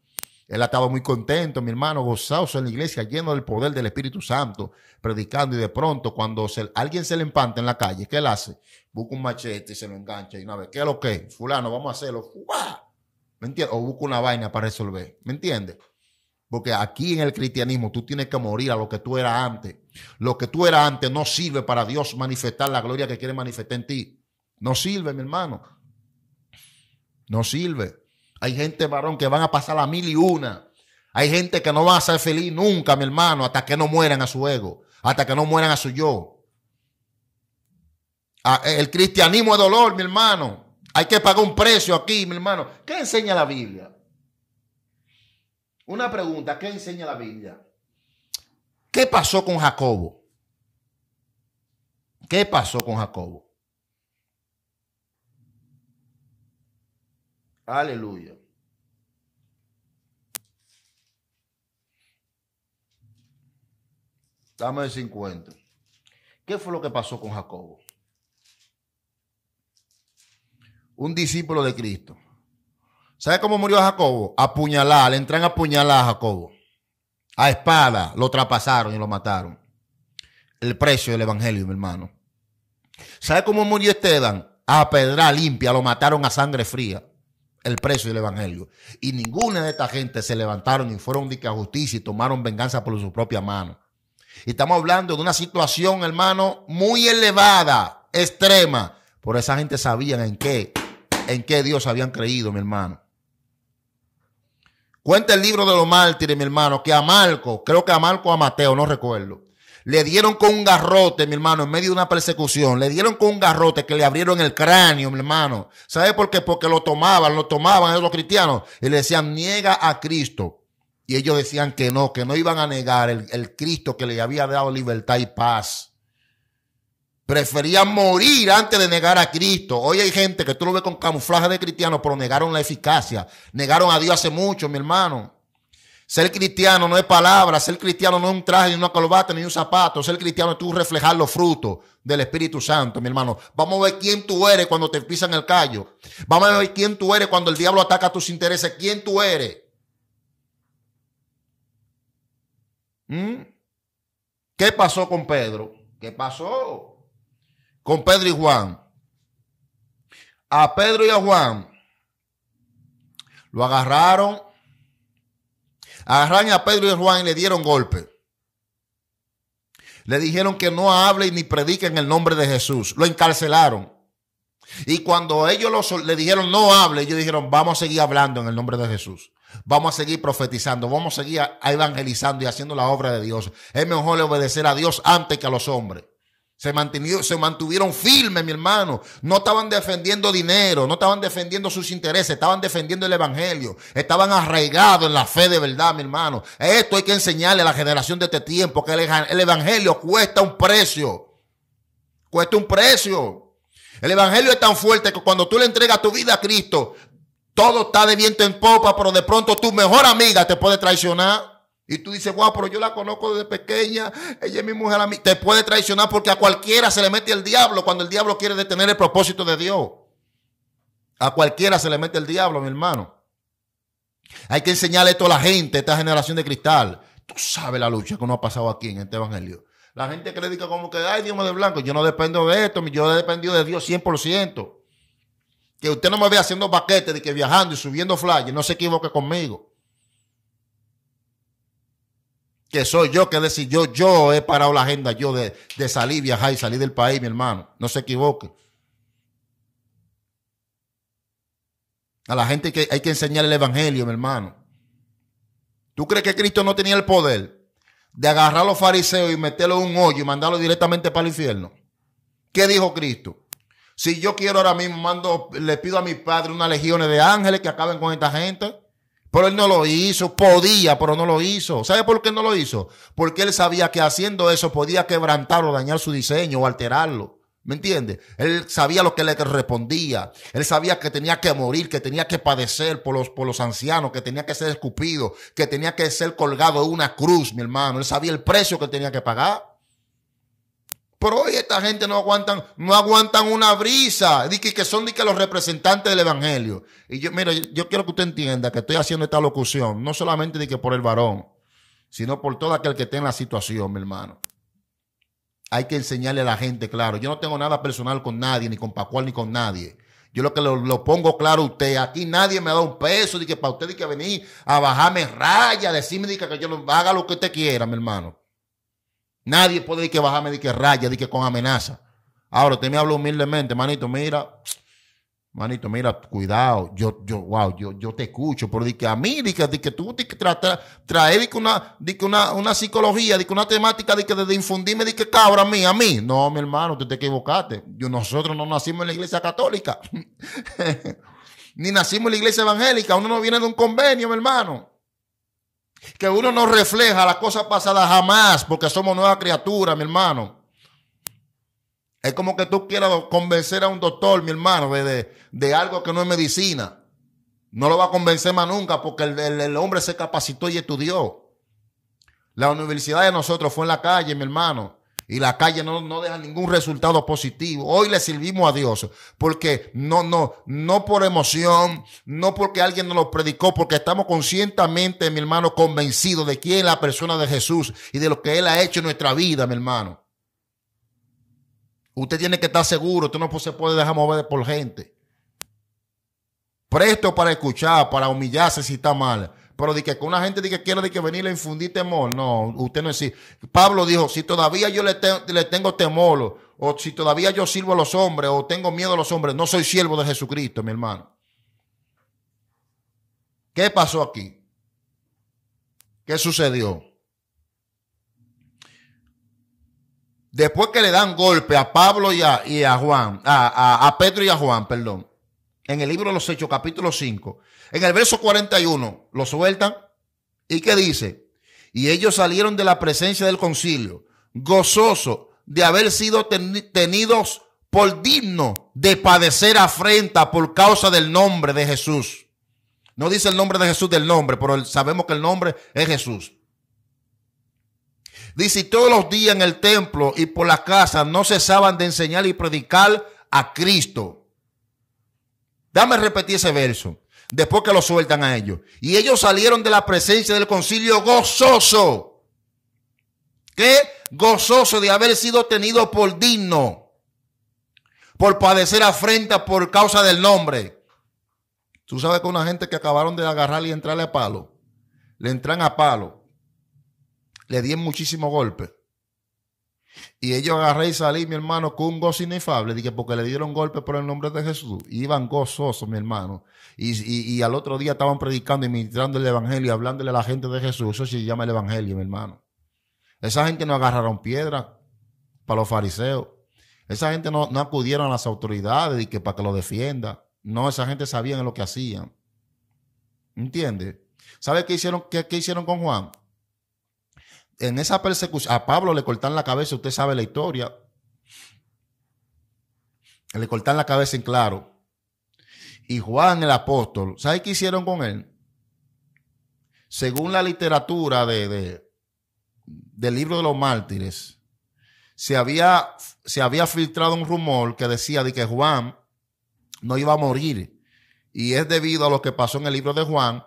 Él estaba muy contento, mi hermano, gozoso en la iglesia, lleno del poder del Espíritu Santo, predicando y de pronto cuando alguien se le empanta en la calle, ¿qué él hace? Busca un machete y se lo engancha y una vez, ¿qué es lo que? Fulano, vamos a hacerlo. ¿Me entiendes? O busca una vaina para resolver. ¿Me entiendes? Porque aquí en el cristianismo tú tienes que morir a lo que tú eras antes. Lo que tú eras antes no sirve para Dios manifestar la gloria que quiere manifestar en ti. No sirve, mi hermano. No sirve. Hay gente, varón, que van a pasar a mil y una. Hay gente que no va a ser feliz nunca, mi hermano, hasta que no mueran a su ego, hasta que no mueran a su yo. Ah, eh, el cristianismo es dolor, mi hermano. Hay que pagar un precio aquí, mi hermano. ¿Qué enseña la Biblia? Una pregunta, ¿qué enseña la Biblia? ¿Qué pasó con Jacobo? ¿Qué pasó con Jacobo? Aleluya. Dame el 50. ¿Qué fue lo que pasó con Jacobo? Un discípulo de Cristo. ¿Sabe cómo murió Jacobo? Apuñalar, le entran a apuñalar a Jacobo. A espada, lo traspasaron y lo mataron. El precio del evangelio, mi hermano. ¿Sabe cómo murió Esteban? A pedra limpia, lo mataron a sangre fría el precio del evangelio. Y ninguna de esta gente se levantaron y fueron de a justicia y tomaron venganza por su propia mano. Y estamos hablando de una situación, hermano, muy elevada, extrema. Por esa gente sabían en qué, en qué Dios habían creído, mi hermano. Cuenta el libro de los mártires, mi hermano, que a Marco, creo que a Marco a Mateo, no recuerdo, le dieron con un garrote, mi hermano, en medio de una persecución. Le dieron con un garrote que le abrieron el cráneo, mi hermano. ¿Sabe por qué? Porque lo tomaban, lo tomaban los cristianos y le decían, niega a Cristo. Y ellos decían que no, que no iban a negar el, Cristo que le había dado libertad y paz. Preferían morir antes de negar a Cristo. Hoy hay gente que tú lo ves con camuflaje de cristiano, pero negaron la eficacia. Negaron a Dios hace mucho, mi hermano. Ser cristiano no es palabra, ser cristiano no es un traje, ni una corbata, ni un zapato. Ser cristiano es tú reflejar los frutos del Espíritu Santo, mi hermano. Vamos a ver quién tú eres cuando te pisan el callo. Vamos a ver quién tú eres cuando el diablo ataca tus intereses. ¿Quién tú eres? ¿Mm? ¿Qué pasó con Pedro? ¿Qué pasó con Pedro y Juan? A Pedro y a Juan lo agarraron Agarraron a Pedro y Juan y le dieron golpe. Le dijeron que no hable ni predique en el nombre de Jesús. Lo encarcelaron. Y cuando ellos le dijeron no hable, ellos dijeron vamos a seguir hablando en el nombre de Jesús. Vamos a seguir profetizando, vamos a seguir evangelizando y haciendo la obra de Dios. Es mejor obedecer a Dios antes que a los hombres. Se, se mantuvieron firmes, mi hermano. No estaban defendiendo dinero, no estaban defendiendo sus intereses, estaban defendiendo el Evangelio. Estaban arraigados en la fe de verdad, mi hermano. Esto hay que enseñarle a la generación de este tiempo, que el Evangelio cuesta un precio. Cuesta un precio. El Evangelio es tan fuerte que cuando tú le entregas tu vida a Cristo, todo está de viento en popa, pero de pronto tu mejor amiga te puede traicionar. Y tú dices, guau, pero yo la conozco desde pequeña, ella es mi mujer, a mí. te puede traicionar porque a cualquiera se le mete el diablo cuando el diablo quiere detener el propósito de Dios. A cualquiera se le mete el diablo, mi hermano. Hay que enseñarle esto a la gente, esta generación de cristal. Tú sabes la lucha que uno ha pasado aquí en este evangelio. La gente crédica, como que, ay, Dios me de blanco. Yo no dependo de esto, yo he dependido de Dios 100%. Que usted no me vea haciendo paquetes, de que viajando y subiendo flyers, no se equivoque conmigo que soy yo que decir yo, yo he parado la agenda yo de, salir, viajar y salir del país, mi hermano. No se equivoque. A la gente que hay que enseñar el evangelio, mi hermano. ¿Tú crees que Cristo no tenía el poder de agarrar a los fariseos y meterlos en un hoyo y mandarlos directamente para el infierno? ¿Qué dijo Cristo? Si yo quiero ahora mismo, mando, le pido a mi padre unas legión de ángeles que acaben con esta gente. Pero él no lo hizo, podía, pero no lo hizo. ¿Sabe por qué no lo hizo? Porque él sabía que haciendo eso podía quebrantar o dañar su diseño o alterarlo. ¿Me entiende? Él sabía lo que le respondía. Él sabía que tenía que morir, que tenía que padecer por los, por los ancianos, que tenía que ser escupido, que tenía que ser colgado de una cruz, mi hermano. Él sabía el precio que tenía que pagar. Pero hoy esta gente no aguantan, no aguantan una brisa. Dice que son que los representantes del evangelio. Y yo, mira, yo quiero que usted entienda que estoy haciendo esta locución, no solamente de que por el varón, sino por todo aquel que esté en la situación, mi hermano. Hay que enseñarle a la gente, claro. Yo no tengo nada personal con nadie, ni con Pacual, ni con nadie. Yo lo que lo, pongo claro a usted, aquí nadie me ha dado un peso, de que para usted hay que venir a bajarme raya, decirme diga que yo haga lo que usted quiera, mi hermano. Nadie puede decir que bajarme de que raya, de que con amenaza. Ahora, usted me habla humildemente, manito, mira, manito, mira, cuidado, yo, yo, wow, yo, yo te escucho, pero de que a mí, de que, tú de que una, una, una psicología, de que una temática, de que de, infundirme, de que cabra a mí, a mí. No, mi hermano, tú te equivocaste. Yo, nosotros no nacimos en la iglesia católica, ni nacimos en la iglesia evangélica, uno no viene de un convenio, mi hermano que uno no refleja las cosas pasadas jamás, porque somos nuevas criaturas, mi hermano. Es como que tú quieras convencer a un doctor, mi hermano, de, algo que no es medicina. No lo va a convencer más nunca porque el, hombre se capacitó y estudió. La universidad de nosotros fue en la calle, mi hermano y la calle no, deja ningún resultado positivo. Hoy le servimos a Dios porque no, no, no por emoción, no porque alguien nos lo predicó, porque estamos conscientemente, mi hermano, convencidos de quién es la persona de Jesús y de lo que Él ha hecho en nuestra vida, mi hermano. Usted tiene que estar seguro, usted no se puede dejar mover por gente. Presto para escuchar, para humillarse si está mal pero que con una gente de que quiere de que venir le infundí temor. No, usted no así. Pablo dijo, si todavía yo le, tengo temor, o si todavía yo sirvo a los hombres, o tengo miedo a los hombres, no soy siervo de Jesucristo, mi hermano. ¿Qué pasó aquí? ¿Qué sucedió? Después que le dan golpe a Pablo y a, y a Juan, a, a Pedro y a Juan, perdón, en el libro de los Hechos, capítulo 5, en el verso 41 lo sueltan y qué dice, y ellos salieron de la presencia del concilio, gozoso de haber sido tenidos por digno de padecer afrenta por causa del nombre de Jesús. No dice el nombre de Jesús del nombre, pero sabemos que el nombre es Jesús. Dice, y todos los días en el templo y por la casa no cesaban de enseñar y predicar a Cristo. Dame repetir ese verso después que lo sueltan a ellos. Y ellos salieron de la presencia del concilio gozoso. ¿Qué? Gozoso de haber sido tenido por digno, por padecer afrenta por causa del nombre. Tú sabes que una gente que acabaron de agarrar y entrarle a palo, le entran a palo, le dieron muchísimo golpe. Y ellos agarré y salí, mi hermano, con un gozo inefable, dije, porque le dieron golpe por el nombre de Jesús. iban gozosos, mi hermano. Y, al otro día estaban predicando y ministrando el evangelio y hablándole a la gente de Jesús. Eso se llama el evangelio, mi hermano. Esa gente no agarraron piedra para los fariseos. Esa gente no, acudieron a las autoridades y que para que lo defienda. No, esa gente sabía lo que hacían. ¿Entiendes? ¿Sabes qué hicieron, qué, qué hicieron con Juan? en esa persecución, a Pablo le cortan la cabeza, usted sabe la historia. Le cortan la cabeza en claro. Y Juan el apóstol, ¿sabe qué hicieron con él? Según la literatura de, del libro de los mártires, se había, se había filtrado un rumor que decía de que Juan no iba a morir. Y es debido a lo que pasó en el libro de Juan,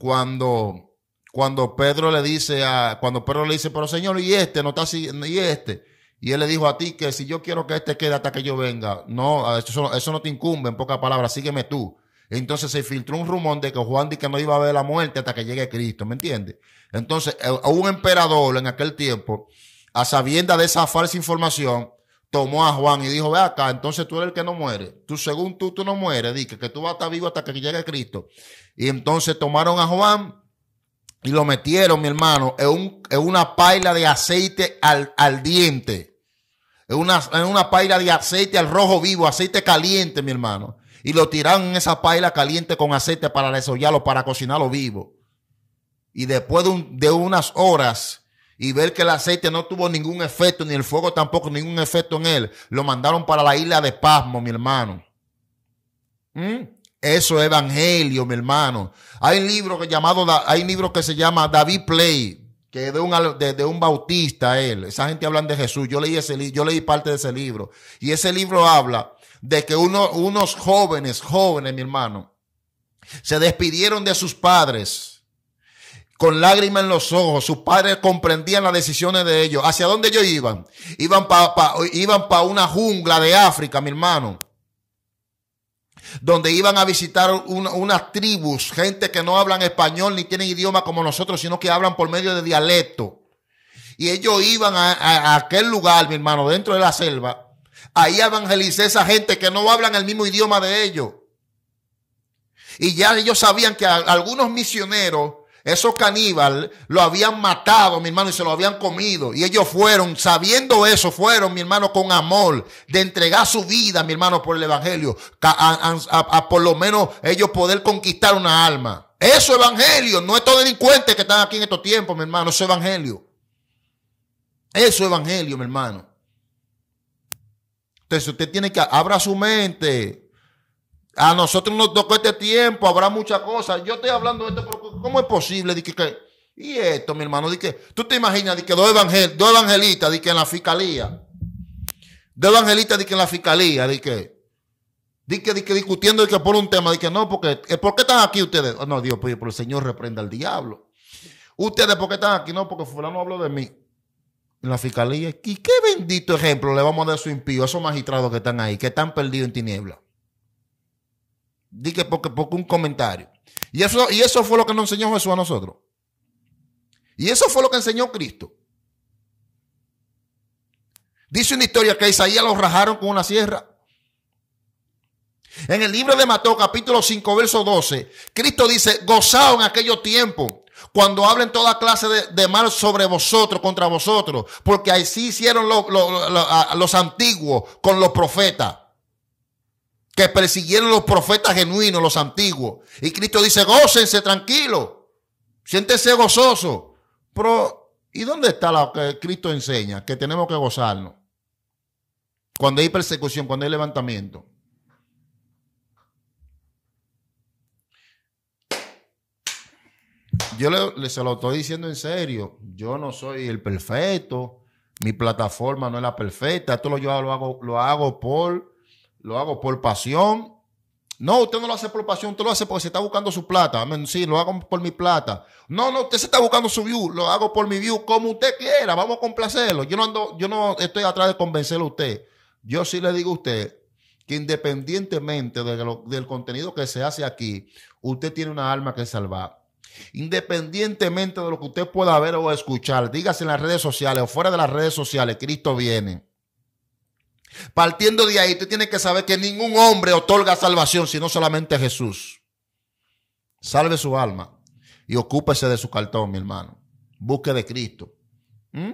cuando cuando Pedro le dice a, cuando Pedro le dice, pero Señor, y este no está y este. Y él le dijo a ti que si yo quiero que este quede hasta que yo venga, no, eso, no te incumbe, en pocas palabras, sígueme tú. Entonces se filtró un rumor de que Juan dice que no iba a ver la muerte hasta que llegue Cristo, ¿me entiendes? Entonces, eh, un emperador en aquel tiempo, a sabienda de esa falsa información, tomó a Juan y dijo, ve acá, entonces tú eres el que no muere. Tú, según tú, tú no mueres, dice que tú vas a estar vivo hasta que llegue Cristo. Y entonces tomaron a Juan, y lo metieron, mi hermano, en, una paila de aceite al, al diente. En una, en una paila de aceite al rojo vivo, aceite caliente, mi hermano. Y lo tiraron en esa paila caliente con aceite para desollarlo, para cocinarlo vivo. Y después de, unas horas y ver que el aceite no tuvo ningún efecto, ni el fuego tampoco ningún efecto en él, lo mandaron para la isla de Pasmo, mi hermano. ¿Mm? Eso es evangelio, mi hermano. Hay un libro que, llamado, hay un libro que se llama David Play, que de un, de, un bautista él. Esa gente habla de Jesús. Yo leí, ese, yo leí parte de ese libro. Y ese libro habla de que unos jóvenes, jóvenes, mi hermano, se despidieron de sus padres con lágrimas en los ojos. Sus padres comprendían las decisiones de ellos. ¿Hacia dónde ellos iban? Iban para pa, iban pa una jungla de África, mi hermano donde iban a visitar unas tribus, gente que no hablan español ni tienen idioma como nosotros, sino que hablan por medio de dialecto. Y ellos iban a, a aquel lugar, mi hermano, dentro de la selva, ahí evangelicé a esa gente que no hablan el mismo idioma de ellos. Y ya ellos sabían que algunos misioneros esos caníbales lo habían matado, mi hermano, y se lo habían comido. Y ellos fueron, sabiendo eso, fueron, mi hermano, con amor, de entregar su vida, mi hermano, por el Evangelio, a, por lo menos ellos poder conquistar una alma. Eso evangelio, no estos delincuentes que están aquí en estos tiempos, mi hermano, eso evangelio. Eso evangelio, mi hermano. Entonces usted tiene que abrir su mente, a nosotros nos tocó este tiempo, habrá muchas cosas. Yo estoy hablando de esto, pero ¿cómo es posible? que, y esto, mi hermano, que, tú te imaginas de que dos, evangel, evangelistas, de que en la fiscalía, dos evangelistas, de que en la fiscalía, de que, que, discutiendo de que por un tema, de que no, porque, eh, ¿por qué están aquí ustedes? Oh, no, Dios, por pues, el Señor reprenda al diablo. Ustedes, ¿por qué están aquí? No, porque fulano habló de mí en la fiscalía. ¿Y qué bendito ejemplo le vamos a dar a su impío, a esos magistrados que están ahí, que están perdidos en tinieblas? Dije porque, un comentario. Y eso, y eso fue lo que nos enseñó Jesús a nosotros. Y eso fue lo que enseñó Cristo. Dice una historia que a Isaías lo rajaron con una sierra. En el libro de Mateo, capítulo 5, verso 12, Cristo dice: gozaos en aquellos tiempos, cuando hablen toda clase de, mal sobre vosotros, contra vosotros, porque así hicieron los antiguos con los profetas que persiguieron los profetas genuinos, los antiguos. Y Cristo dice, gócense tranquilo, siéntese gozoso. Pero, ¿y dónde está lo que Cristo enseña? Que tenemos que gozarnos. Cuando hay persecución, cuando hay levantamiento. Yo le, se lo estoy diciendo en serio. Yo no soy el perfecto. Mi plataforma no es la perfecta. Esto lo, yo lo hago, lo hago por lo hago por pasión. No, usted no lo hace por pasión, usted lo hace porque se está buscando su plata. Sí, lo hago por mi plata. No, no, usted se está buscando su view, lo hago por mi view, como usted quiera, vamos a complacerlo. Yo no ando, yo no estoy atrás de convencerlo a usted. Yo sí le digo a usted que independientemente del contenido que se hace aquí, usted tiene una alma que salvar. Independientemente de lo que usted pueda ver o escuchar, dígase en las redes sociales o fuera de las redes sociales, Cristo viene. Partiendo de ahí, tú tienes que saber que ningún hombre otorga salvación, sino solamente Jesús. Salve su alma y ocúpese de su cartón, mi hermano. Busque de Cristo. ¿Mm?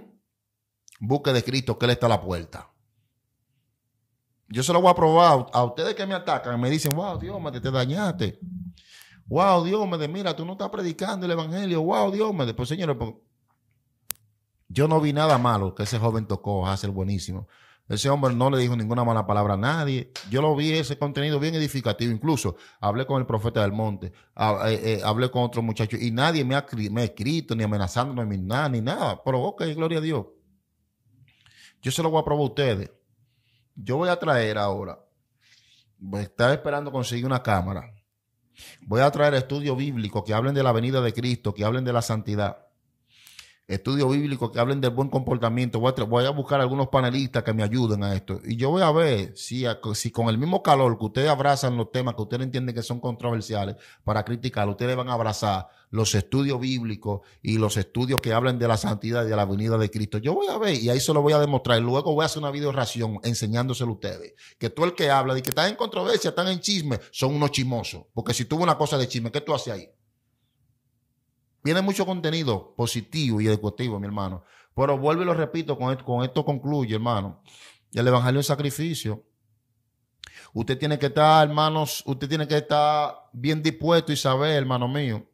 Busque de Cristo, que Él está a la puerta. Yo se lo voy a probar a ustedes que me atacan. Me dicen, wow, Dios, me te dañaste. Wow, Dios, me de, mira, tú no estás predicando el evangelio. Wow, Dios, me de, pues señores, yo no vi nada malo que ese joven tocó, el buenísimo. Ese hombre no le dijo ninguna mala palabra a nadie. Yo lo vi ese contenido bien edificativo. Incluso hablé con el profeta del monte, eh, eh, hablé con otro muchacho y nadie me ha, escrito, ni amenazándome, ni nada, ni nada. Pero ok, gloria a Dios. Yo se lo voy a probar a ustedes. Yo voy a traer ahora, estaba esperando conseguir una cámara. Voy a traer estudios bíblicos que hablen de la venida de Cristo, que hablen de la santidad estudios bíblicos que hablen del buen comportamiento. Voy a, buscar algunos panelistas que me ayuden a esto. Y yo voy a ver si, con el mismo calor que ustedes abrazan los temas que ustedes entienden que son controversiales para criticar, ustedes van a abrazar los estudios bíblicos y los estudios que hablan de la santidad y de la venida de Cristo. Yo voy a ver y ahí se lo voy a demostrar. Luego voy a hacer una videoración enseñándoselo a ustedes. Que tú el que habla de que están en controversia, están en chisme, son unos chismosos. Porque si tuvo una cosa de chisme, ¿qué tú haces ahí? Viene mucho contenido positivo y educativo, mi hermano. Pero vuelvo y lo repito, con esto, con concluye, hermano. El Evangelio es sacrificio. Usted tiene que estar, hermanos, usted tiene que estar bien dispuesto y saber, hermano mío.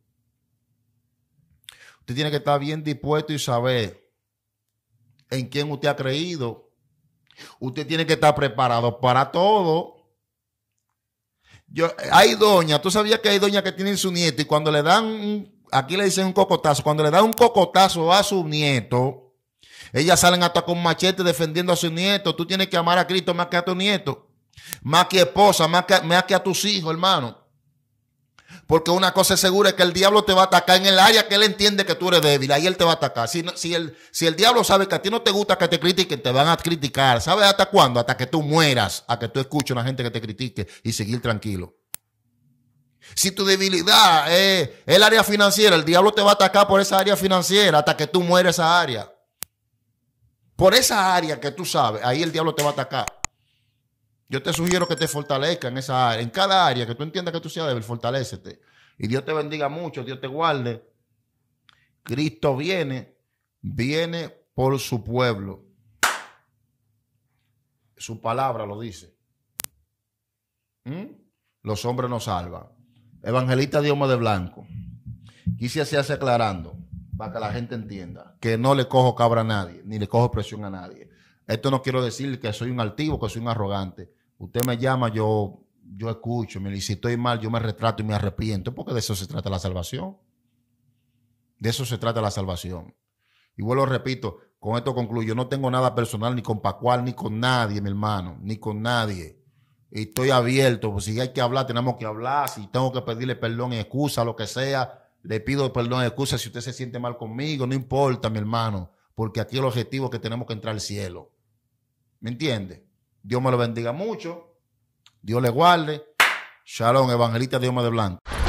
Usted tiene que estar bien dispuesto y saber en quién usted ha creído. Usted tiene que estar preparado para todo. Yo, hay doña, tú sabías que hay doña que tienen su nieto y cuando le dan aquí le dicen un cocotazo, cuando le da un cocotazo a su nieto, ellas salen hasta con machete defendiendo a su nieto. Tú tienes que amar a Cristo más que a tu nieto, más que esposa, más que, a tus hijos, hermano. Porque una cosa segura es que el diablo te va a atacar en el área que él entiende que tú eres débil. Ahí él te va a atacar. Si, el, si el diablo sabe que a ti no te gusta que te critiquen, te van a criticar. ¿Sabes hasta cuándo? Hasta que tú mueras, a que tú escuches a la gente que te critique y seguir tranquilo. Si tu debilidad es el área financiera, el diablo te va a atacar por esa área financiera hasta que tú mueres esa área. Por esa área que tú sabes, ahí el diablo te va a atacar. Yo te sugiero que te fortalezca en esa área, en cada área que tú entiendas que tú seas débil, fortalecete. Y Dios te bendiga mucho, Dios te guarde. Cristo viene, viene por su pueblo. Su palabra lo dice. ¿Mm? Los hombres nos salvan. Evangelista Dios de Blanco. Quise hacerse aclarando para que la gente entienda que no le cojo cabra a nadie, ni le cojo presión a nadie. Esto no quiero decir que soy un altivo, que soy un arrogante. Usted me llama, yo, yo escucho, me, si estoy mal, yo me retrato y me arrepiento, porque de eso se trata la salvación. De eso se trata la salvación. Y vuelvo, repito, con esto concluyo, no tengo nada personal ni con Pacual, ni con nadie, mi hermano, ni con nadie estoy abierto. Pues si hay que hablar, tenemos que hablar. Si tengo que pedirle perdón y excusa, lo que sea, le pido perdón y excusa. Si usted se siente mal conmigo, no importa, mi hermano, porque aquí el objetivo es que tenemos que entrar al cielo. ¿Me entiende? Dios me lo bendiga mucho. Dios le guarde. Shalom, evangelista Dios me de blanco.